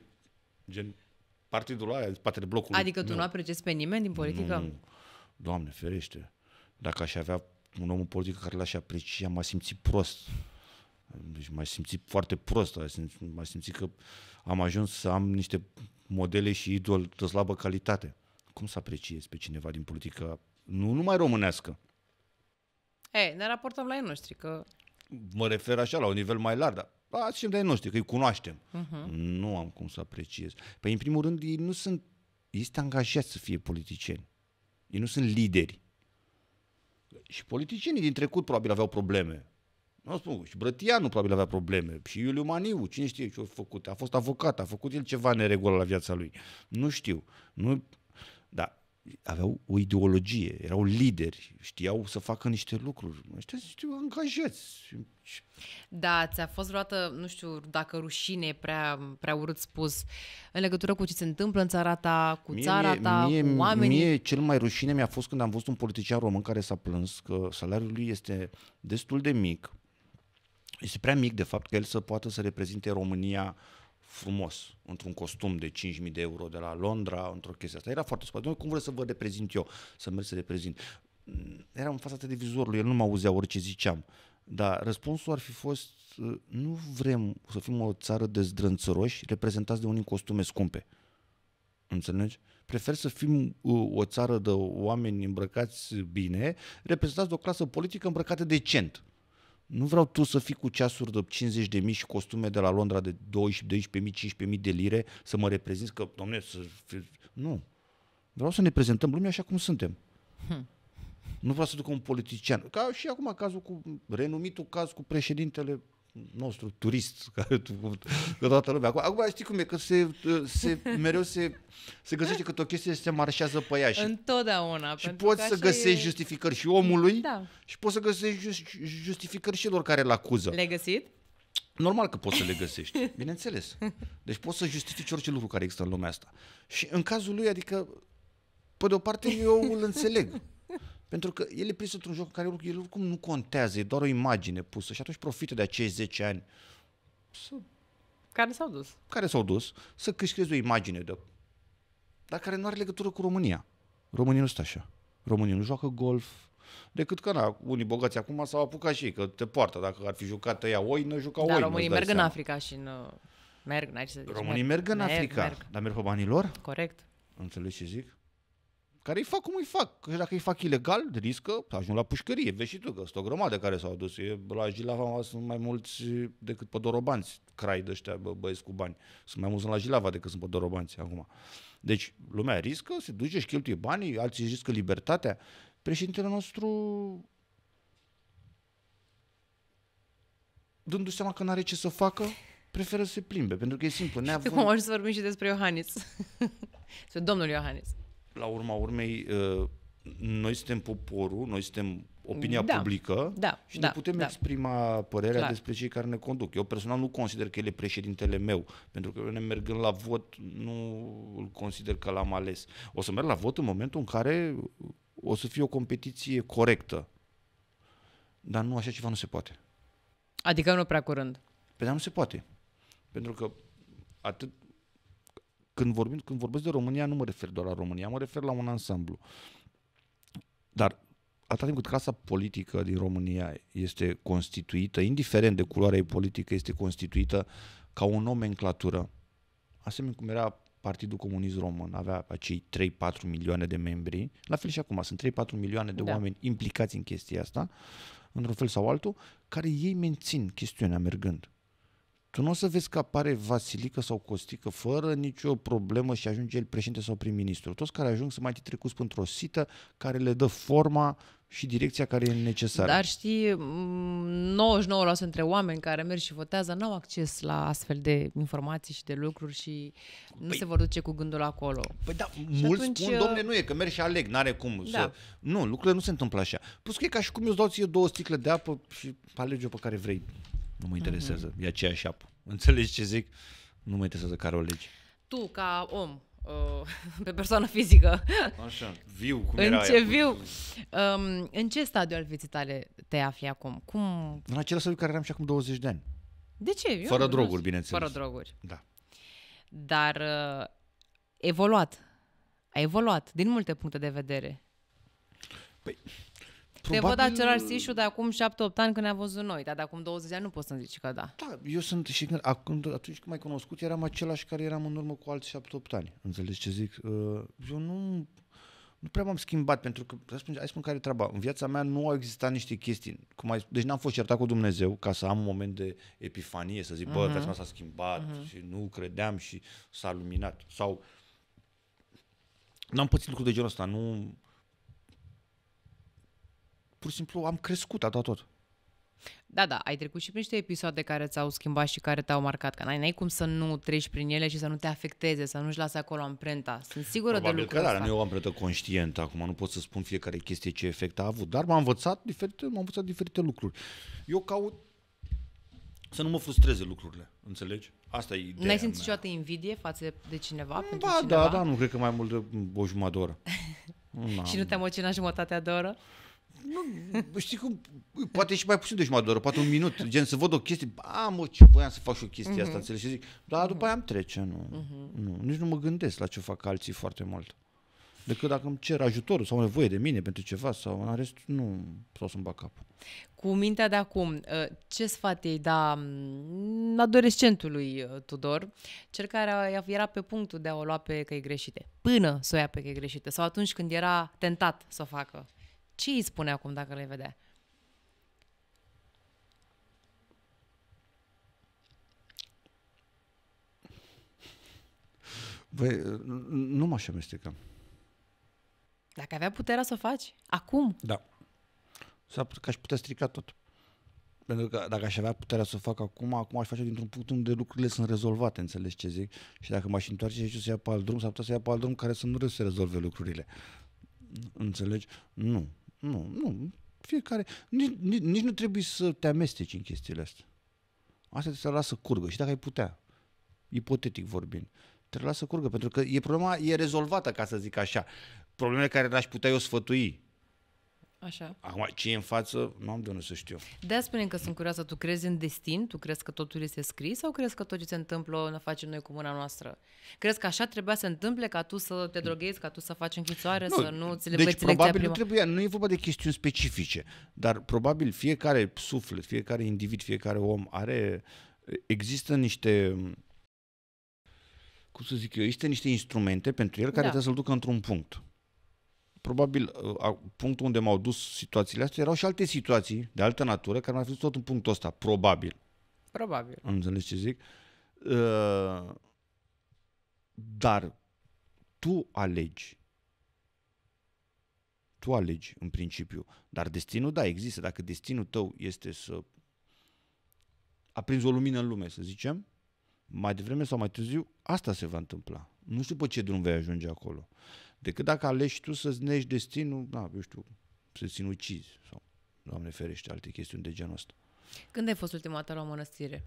gen partidul ăla, spatele blocului. Adică tu meu. nu apreciezi pe nimeni din politică? Nu, Doamne, ferește. Dacă aș avea un om în politică care l-aș aprecia, m-a simțit prost. Deci m-aș simți foarte prost, m-aș simți că am ajuns să am niște modele și idol de slabă calitate. Cum să apreciezi pe cineva din politică, nu numai românească? Ei, ne raportăm la ei noștri, că... Mă refer așa, la un nivel mai larg, dar zicem de ei noștri, că îi cunoaștem. Uh-huh. Nu am cum să apreciez. Păi, în primul rând, ei nu sunt... Ei sunt angajați să fie politicieni. Ei nu sunt lideri. Și politicienii din trecut probabil aveau probleme nu spun, și Brătianu probabil avea probleme, și Iuliu Maniu, cine știe ce a făcut, a fost avocat, a făcut el ceva neregulă la viața lui. Nu știu. Nu... Dar aveau o ideologie, erau lideri, știau să facă niște lucruri. Ăștia știu, angajați. Da, ți-a fost vreodată, nu știu dacă rușine e prea, prea urât spus, în legătură cu ce se întâmplă în țara ta, cu mie, țara mie, ta, mie, cu oamenii? Mie cel mai rușine mi-a fost când am văzut un politician român care s-a plâns că salariul lui este destul de mic, este prea mic, de fapt, ca el să poată să reprezinte România frumos, într-un costum de 5.000 de euro de la Londra, într-o chestie asta. Era foarte spate. Cum vreau să vă reprezint eu? Să merg să reprezint. Mm, Era în fața televizorului, el nu mă auzea orice ziceam. Dar răspunsul ar fi fost, uh, nu vrem să fim o țară de zdrânțăroși reprezentați de unii costume scumpe. Înțelegi? Prefer să fim uh, o țară de oameni îmbrăcați bine, reprezentați de o clasă politică îmbrăcată decent nu vreau tu să fii cu ceasuri de 50 de mii și costume de la Londra de 12, 12.000, 15.000 de lire să mă reprezinți că, domne, să... Fi... Nu. Vreau să ne prezentăm lumea așa cum suntem. Hm. Nu vreau să duc un politician. Ca și acum cazul cu renumitul caz cu președintele nostru turist, care că toată lumea. Acum, acum știi cum e, că se, se mereu se, se găsește că o chestie se marșează pe ea. Și, Întotdeauna. Și poți să găsești e... justificări și omului da. și poți să găsești justificări și lor care îl acuză. Le-ai găsit? Normal că poți să le găsești, bineînțeles. Deci poți să justifici orice lucru care există în lumea asta. Și în cazul lui, adică, pe de o parte, eu îl înțeleg. Pentru că el e prins într-un joc în care el oricum nu contează, e doar o imagine pusă și atunci profită de acei 10 ani să... Care s-au dus. Care s-au dus, să câștigeze o imagine de... Dar care nu are legătură cu România. România nu stă așa. România nu joacă golf, decât că na, unii bogați acum s-au apucat și ei, că te poartă. Dacă ar fi jucat ea nu juca da, oină. Românii merg seama. în Africa și nu... Merg, n-ai ce să zici. Românii merg, merg în merg, Africa, merg. dar merg pe banii lor? Corect. Înțelegi ce zic? care îi fac cum îi fac. Că dacă îi fac ilegal, riscă să ajung la pușcărie. Vezi și tu că sunt o grămadă care s-au dus. E, la Jilava sunt mai mulți decât pe dorobanți, crai de ăștia bă, băieți cu bani. Sunt mai mulți la Jilava decât sunt pe dorobanți acum. Deci lumea riscă, se duce și cheltuie banii, alții riscă libertatea. Președintele nostru dându-se seama că nu are ce să facă, preferă să se plimbe, pentru că e simplu. Neavând... Știu cum aș să vorbim și despre Iohannis. despre domnul Iohannis la urma urmei, uh, noi suntem poporul, noi suntem opinia da, publică da, și da, ne putem da. exprima părerea Clar. despre cei care ne conduc. Eu personal nu consider că el e președintele meu, pentru că eu ne mergând la vot nu îl consider că l-am ales. O să merg la vot în momentul în care o să fie o competiție corectă. Dar nu, așa ceva nu se poate. Adică nu prea curând. Păi dar nu se poate. Pentru că atât când, vorbim, când vorbesc de România, nu mă refer doar la România, mă refer la un ansamblu. Dar atâta timp cât clasa politică din România este constituită, indiferent de culoarea ei politică, este constituită ca o nomenclatură. Asemenea cum era Partidul Comunist Român, avea acei 3-4 milioane de membri, la fel și acum, sunt 3-4 milioane de da. oameni implicați în chestia asta, într-un fel sau altul, care ei mențin chestiunea mergând tu nu o să vezi că apare Vasilică sau Costică fără nicio problemă și ajunge el președinte sau prim-ministru. Toți care ajung să mai trecuți într-o sită care le dă forma și direcția care e necesară. Dar știi, 99% dintre oameni care merg și votează n-au acces la astfel de informații și de lucruri și nu păi- se vor duce cu gândul acolo. Păi da, și mulți atunci... spun, uh, domne, nu e, că merg și aleg, n-are cum da. să... Nu, lucrurile nu se întâmplă așa. Plus că e ca și cum eu îți dau ție două sticle de apă și alege-o pe care vrei. Nu mă interesează, mm-hmm. e aceeași apă. Înțelegi ce zic? Nu mă interesează care o legi. Tu, ca om, uh, pe persoană fizică. Așa, viu, cum în era ce aia? viu? Um, în ce stadiu al vieții tale te afli acum? Cum... În același stadiu care eram și acum 20 de ani. De ce? Eu fără droguri, bineînțeles. Fără droguri. Da. Dar uh, evoluat. A evoluat din multe puncte de vedere. Păi, Probabil... Te văd același Sișu de acum 7-8 ani când ne-a văzut noi, dar de acum 20 de ani nu poți să-mi zici că da. Da, eu sunt și când, atunci când m-ai cunoscut eram același care eram în urmă cu alți 7-8 ani. Înțelegi ce zic? Uh, eu nu, nu prea m-am schimbat, pentru că, hai spun, hai spun care e treaba, în viața mea nu au existat niște chestii, cum ai, deci n-am fost certat cu Dumnezeu ca să am un moment de epifanie, să zic, uh-huh. bă, mhm. viața mea s-a schimbat uh-huh. și nu credeam și s-a luminat. Sau n-am pățit lucruri de genul ăsta, nu, pur și simplu am crescut atât tot. Da, da, ai trecut și prin niște episoade care ți-au schimbat și care te-au marcat, că n-ai, n-ai cum să nu treci prin ele și să nu te afecteze, să nu-și lase acolo amprenta. Sunt sigură Probabil de lucrul că, da, ăsta. da, nu e o amprentă conștientă, acum nu pot să spun fiecare chestie ce efect a avut, dar m-am învățat diferite, m-am învățat diferite lucruri. Eu caut să nu mă frustreze lucrurile, înțelegi? Asta e ideea N-ai simțit niciodată invidie față de cineva? Mm, ba, pentru da, cineva? da, nu cred că mai mult de o jumătate de oră. și nu te-am ocinat jumătatea de oră? Nu, știi cum, poate și mai puțin de jumătate de oră, poate un minut, gen să văd o chestie, a, mă, ce voiam să fac și o chestie uh-huh. asta, mhm. înțelegi? Și zic, da, după aia am trece, nu, uh-huh. nu, nici nu mă gândesc la ce fac alții foarte mult. Decât dacă îmi cer ajutorul sau nevoie de mine pentru ceva sau în rest, nu sau să-mi bag capul. Cu mintea de acum, ă, ce sfat ei da mm, adolescentului ă, Tudor, cel care era pe punctul de a o lua pe căi greșite, până să o ia pe căi greșite sau atunci când era tentat să o facă? Ce îi spune acum dacă le vedea? Băi, nu m-aș amesteca. Dacă avea puterea să o faci, acum? Da. S-ar, că aș putea strica tot. Pentru că dacă aș avea puterea să o fac acum, acum aș face dintr-un punct unde lucrurile sunt rezolvate, înțelegi ce zic? Și dacă m-aș întoarce și să ia pe alt drum, s-ar putea să ia pe alt drum care să nu să rezolve lucrurile. Înțelegi? Nu. Nu, nu. Fiecare... Nici, nici, nu trebuie să te amesteci în chestiile astea. Asta te lasă curgă și dacă ai putea, ipotetic vorbind, te lasă curgă, pentru că e problema, e rezolvată, ca să zic așa. Problemele care le-aș putea eu sfătui, Așa. Acum, ce e în față, nu am de unde să știu. de da, spunem că sunt curioasă, tu crezi în destin? Tu crezi că totul este scris sau crezi că tot ce se întâmplă ne facem noi cu mâna noastră? Crezi că așa trebuia să se întâmple ca tu să te droghezi, ca tu să faci închisoare, nu, să nu ți le deci probabil prima? nu trebuia, nu e vorba de chestiuni specifice, dar probabil fiecare suflet, fiecare individ, fiecare om are, există niște cum să zic eu, există niște instrumente pentru el care da. trebuie să-l ducă într-un punct probabil uh, punctul unde m-au dus situațiile astea erau și alte situații de altă natură care m-au fost tot în punctul ăsta, probabil. Probabil. Am înțeles ce zic. Uh, dar tu alegi. Tu alegi în principiu. Dar destinul, da, există. Dacă destinul tău este să aprinzi o lumină în lume, să zicem, mai devreme sau mai târziu, asta se va întâmpla. Nu știu pe ce drum vei ajunge acolo decât dacă alegi tu să-ți nești destinul, na, eu știu, să-ți ucizi sau, Doamne ferește, alte chestiuni de genul ăsta. Când ai fost ultima dată la o mănăstire?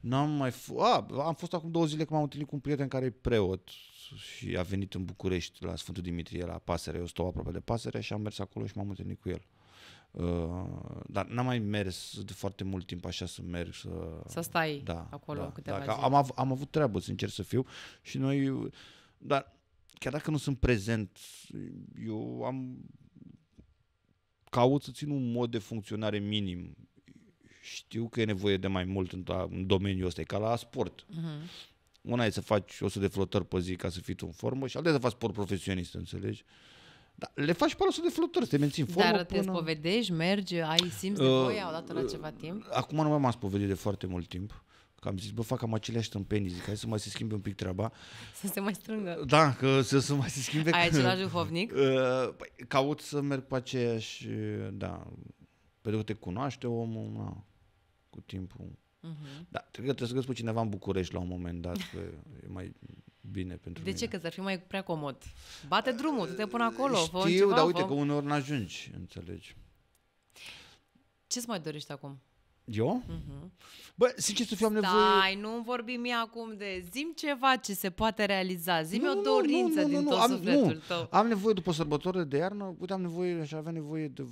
N-am mai f- A, am fost acum două zile că m-am întâlnit cu un prieten care e preot și a venit în București la Sfântul Dimitrie, la Pasăre, eu stau aproape de Pasăre și am mers acolo și m-am întâlnit cu el. Uh, dar n-am mai mers de foarte mult timp așa să merg să... Să stai da, acolo da, câteva da, zile. Am, av- am avut treabă, sincer să fiu, și noi... Dar chiar dacă nu sunt prezent, eu am caut să țin un mod de funcționare minim. Știu că e nevoie de mai mult în, în domeniul ăsta, e ca la sport. Uh-huh. Una e să faci 100 de flotări pe zi ca să fii tu în formă și alta e să faci sport profesionist, înțelegi? Dar le faci pe 100 de flotări, te menții în formă Dar te până... spovedești, mergi, ai simți nevoia uh, odată la ceva timp? Acum nu m-am spovedit de foarte mult timp. Că am zis, bă, fac cam aceleași tâmpenii, zic, hai să mai se schimbe un pic treaba. Să se mai strângă. Da, că să, să mai se schimbe. Ai că, același duhovnic? Ă, păi, caut să merg pe aceeași, da, pentru că te cunoaște omul, da, cu timpul. Uh-huh. Da, trebuie să găsesc pe cineva în București la un moment dat, că e mai bine pentru De mine. ce? Că ți-ar fi mai prea comod. Bate drumul, te pun acolo, Știu, dar uite fă... că uneori n-ajungi, înțelegi. Ce-ți mai dorești acum? Eu? Uh-huh. Bă, sincer să fiu, am nevoie... Stai, nu vorbim mie acum de... Zim ceva ce se poate realiza. Zim o dorință nu, nu, nu, din tot am, sufletul nu. tău. Am nevoie, după sărbătorile de iarnă, uite, am nevoie și avea nevoie de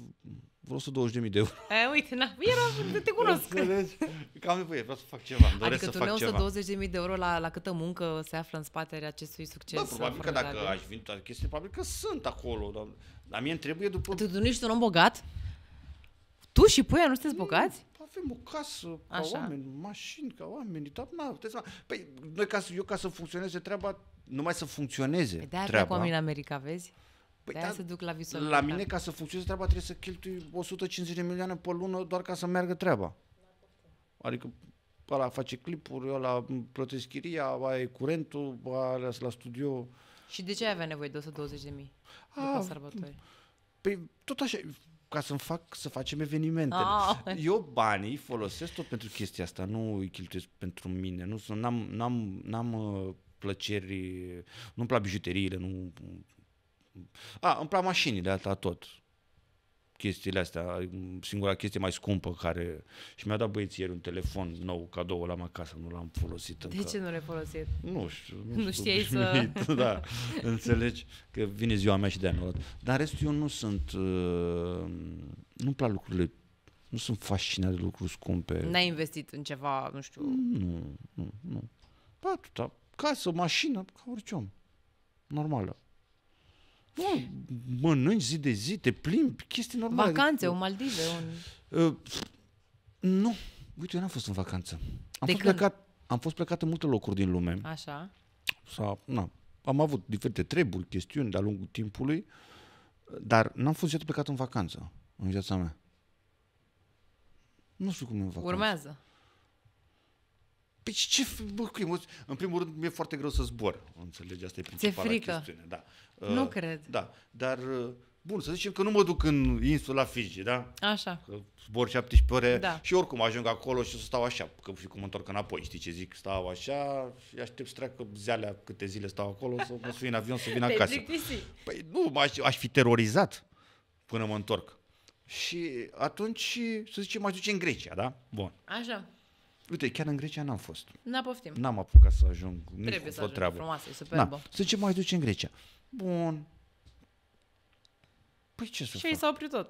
vreo 120.000 de euro. E, uite, na, era, te cunosc. Înțelegi? Că am nevoie, vreau să fac ceva, îmi doresc adică să fac ceva. Adică 120.000 de euro la, la câtă muncă se află în spatele acestui succes? Bă, probabil că dacă aș vin toate chestii, probabil că sunt acolo, dar, dar mie trebuie după... Tu, tu nu ești un om bogat? Tu și puia nu sunteți bogați? avem o casă ca Așa. oameni, mașini ca oameni, dar na, să... Păi, noi ca să, eu ca să funcționeze treaba, numai să funcționeze păi de-aia treaba. De-aia în America, vezi? Păi de-aia da, se duc la visul La mine, ca să funcționeze treaba, trebuie să cheltui 150 de milioane pe lună doar ca să meargă treaba. Adică ăla face clipuri, ăla plătesc chiria, aia e curentul, ăla la studio. Și de ce avea nevoie de 120 de mii? După ah, sărbători. Păi tot așa, ca să-mi fac, să facem evenimentele. Oh. Eu banii folosesc tot pentru chestia asta, nu îi cheltuiesc pentru mine, nu sunt, n-am, n-am, n-am uh, plăceri, nu-mi plac bijuteriile, nu... A, îmi plac mașinile, asta tot chestiile astea, singura chestie mai scumpă care... Și mi-a dat băieții ieri un telefon nou, cadou, l-am acasă, nu l-am folosit încă. De ce nu l-ai folosit? Nu știu. Nu, nu știai să... da, înțelegi? Că vine ziua mea și de anul Dar restul eu nu sunt... Uh, nu-mi plac lucrurile nu sunt fascinat de lucruri scumpe. N-ai investit în ceva, nu știu... Nu, nu, nu. Atâta. Casă, mașină, ca orice om. Normală. Nu, mănânci zi de zi, te plimbi, chestii normale. Vacanțe, o Maldive, un... Uh, nu, uite, eu n-am fost în vacanță. Am, de fost când? plecat, am fost plecat în multe locuri din lume. Așa. Sau, na, am avut diferite treburi, chestiuni de-a lungul timpului, dar n-am fost niciodată plecat în vacanță în viața mea. Nu știu cum e în vacanță. Urmează. Păi ce, bă, primul, în primul rând, mi-e foarte greu să zbor. Înțelegi, asta e principala frică. chestiune. Da. Nu uh, cred. Da, dar uh, Bun, să zicem că nu mă duc în insula Fiji, da? Așa. Că zbor 17 ore da. și oricum ajung acolo și o să stau așa, că și cum mă întorc înapoi, știi ce zic? Stau așa și aștept să treacă zealea câte zile stau acolo să mă sui în avion să vin acasă. Păi nu, aș, aș fi terorizat până mă întorc. Și atunci, să zicem, m-aș duce în Grecia, da? Bun. Așa. Uite, chiar în Grecia n-am fost. N-a poftim. N-am apucat să ajung. Trebuie să ajungi treabă. frumoasă, e superbă. Na. Să ce mai duce în Grecia. Bun. Păi ce să și fac? Și s-a oprit tot.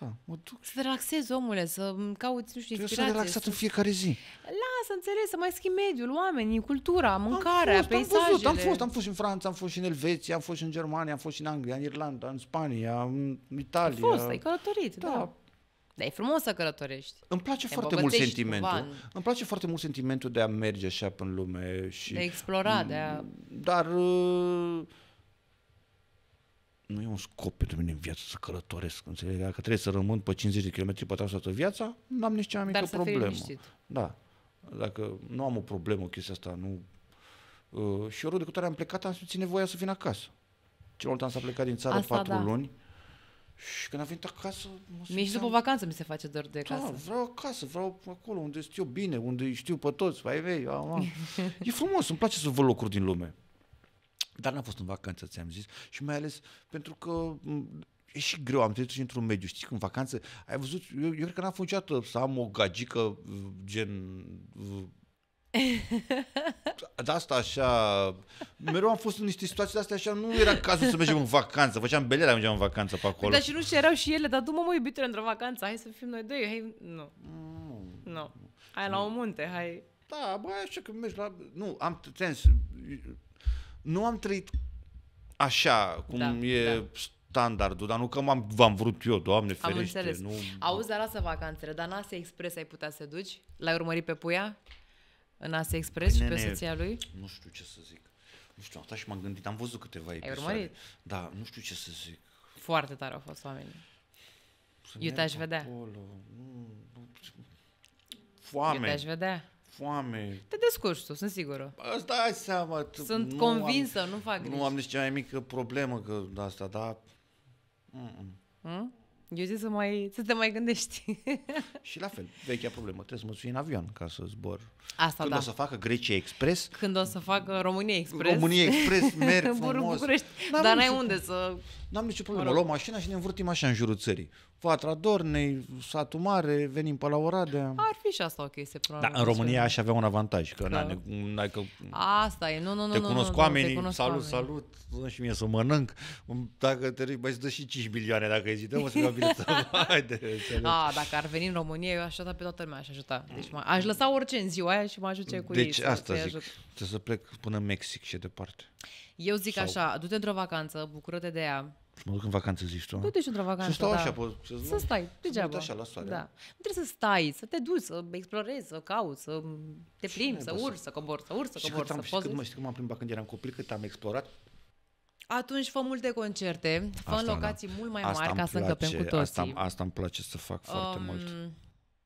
Da, mă duc. Să te relaxezi, omule, să cauți, nu știu, Trebuie să relaxat să... în fiecare zi. Lasă, înțeles, să mai schimbi mediul, oamenii, cultura, mâncarea, am fost, peisajele. Am, văzut, am fost, am fost în Franța, am fost și în Elveția, am fost și în Germania, am fost și în Anglia, în Irlanda, în Spania, în Italia. Am fost, ai călătorit, da. da. Dar e frumos să călătorești. Îmi place Te foarte mult sentimentul. Îmi place foarte mult sentimentul de a merge așa în lume și de a explora, de a dar uh, nu e un scop pentru mine în viață să călătoresc, înțelegi? Dacă trebuie să rămân pe 50 de km pe toată viața, nu am nici cea mică dar să problemă. Da. Dacă nu am o problemă chestia asta, nu uh, și eu de câte ori am plecat, am simțit nevoia să vin acasă. Cel mult am să plecat din țară asta, 4 da. luni și când am venit acasă... Mă Nici după vacanță mi se face dor de da, casă. vreau acasă, vreau acolo unde sunt eu bine, unde știu pe toți, ai vei, am, E frumos, îmi place să văd locuri din lume. Dar n-a fost în vacanță, ți-am zis. Și mai ales pentru că e și greu, am trecut și într-un mediu, știi, în vacanță, ai văzut, eu, eu cred că n-am fost niciodată să am o gagică gen De da, asta așa... Mereu am fost în niște situații de astea așa, nu era cazul să mergem în vacanță. Făceam belele, mergeam în vacanță pe acolo. Dar și nu și erau și ele, dar du-mă mă iubitule într-o vacanță, hai să fim noi doi, hai... Nu. Nu. Hai la o munte, hai... Da, băi, așa că mergi la... Nu, am sens. Nu am trăit așa cum da, e da standardul, dar nu că m-am, v-am vrut eu, doamne ferește. Am înțeles. Nu... Auzi, dar lasă vacanțele, dar în Asia expres, ai putea să duci? L-ai urmărit pe Puia? în Asia Express Bine, și pe soția lui? Nu știu ce să zic. Nu știu, am stat și m-am gândit, am văzut câteva episoade. Ai urmărit? Da, nu știu ce să zic. Foarte tare au fost oamenii. Eu te-aș vedea. Acolo. Foame. Eu te-aș vedea. Foame. Te descurci tu, sunt sigură. Asta ai seama. T- sunt nu convinsă, am, nu fac griji. Nu am nici cea mai mică problemă că asta, dar... Mm? Eu zic să, mai, să te mai gândești. și la fel, vechea problemă, trebuie să mă sui în avion ca să zbor. Asta Când da. o să facă Grecia Express. Când o să facă România Express. România Express, merg frumos. dar n-ai unde să... N-am nicio problemă, luăm mașina și ne învârtim așa în jurul țării. Patra Dornei, Satu Mare, venim pe la Oradea. Ar fi și asta o chestie. Probabil. Da, în România aș avea un avantaj. Că, că... ai ai că asta e, nu, nu, nu. Te cunosc nu, nu, oamenii, te cunosc salut, oamenii. salut, dă și mie să mănânc. Dacă te râi, băi, să dă și 5 milioane dacă ezităm, o să fac bilet. Haide, A, dacă ar veni în România, eu aș ajuta pe toată lumea, aș ajuta. Deci aș lăsa orice în ziua aia și mă ajute cu deci, ei. Deci asta zic, ajut. trebuie să plec până în Mexic și departe. Eu zic Sau... așa, du-te într-o vacanță, bucură-te de ea, Mă duc în vacanță, zici tu. Tu te duci într-o vacanță, da. Să stau da. așa, pot, să, să stai, degeaba. Să așa la soare. Da. Nu trebuie să stai, să te duci, să explorezi, să cauți, să te plimbi, să urci, să cobori, să urci, să cobori, să poți. Cât mă, știi cum am plimbat când eram copil, cât am explorat? Atunci fă multe concerte, fă asta, în da. locații da. mult mai mari asta ca să încăpem cu toții. Asta, asta îmi place să fac um, foarte mult.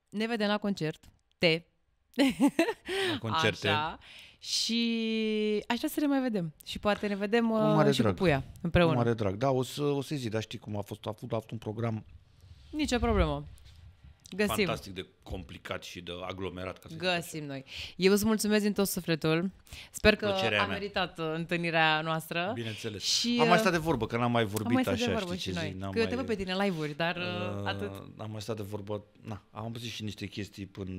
Ne vedem la concert. Te. La concerte. Așa. Și aș vrea să ne mai vedem. Și poate ne vedem cu uh, mare și drag. cu Puia împreună. Cu mare drag. Da, o să, o să zic, dar știi cum a fost, a fost, a fost un program. Nici o problemă. Găsim. Fantastic de complicat și de aglomerat. Ca să Găsim noi. Eu îți mulțumesc din tot sufletul. Sper că Plăcerea a meritat mea. Uh, întâlnirea noastră. Bineînțeles. Și, am mai uh, stat de vorbă, că n-am mai vorbit am mai stat așa, de vorbă știi și ce noi. Zi, n-am că mai... te văd pe tine live-uri, dar uh, atât. Am mai stat de vorbă, na, am pus și niște chestii până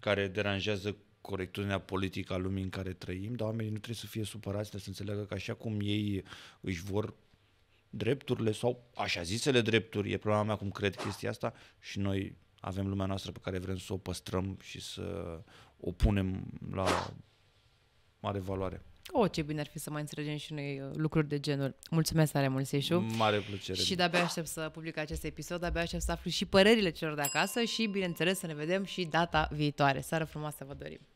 care deranjează corectitudinea politică a lumii în care trăim, dar oamenii nu trebuie să fie supărați, trebuie să înțeleagă că așa cum ei își vor drepturile sau așa zisele drepturi, e problema mea cum cred chestia asta și noi avem lumea noastră pe care vrem să o păstrăm și să o punem la mare valoare. O, oh, ce bine ar fi să mai înțelegem și noi uh, lucruri de genul. Mulțumesc tare mult, Seșu. Mare plăcere. Și de-abia aștept să public acest episod, de-abia aștept să aflu și părerile celor de acasă și, bineînțeles, să ne vedem și data viitoare. Seară frumoasă vă dorim!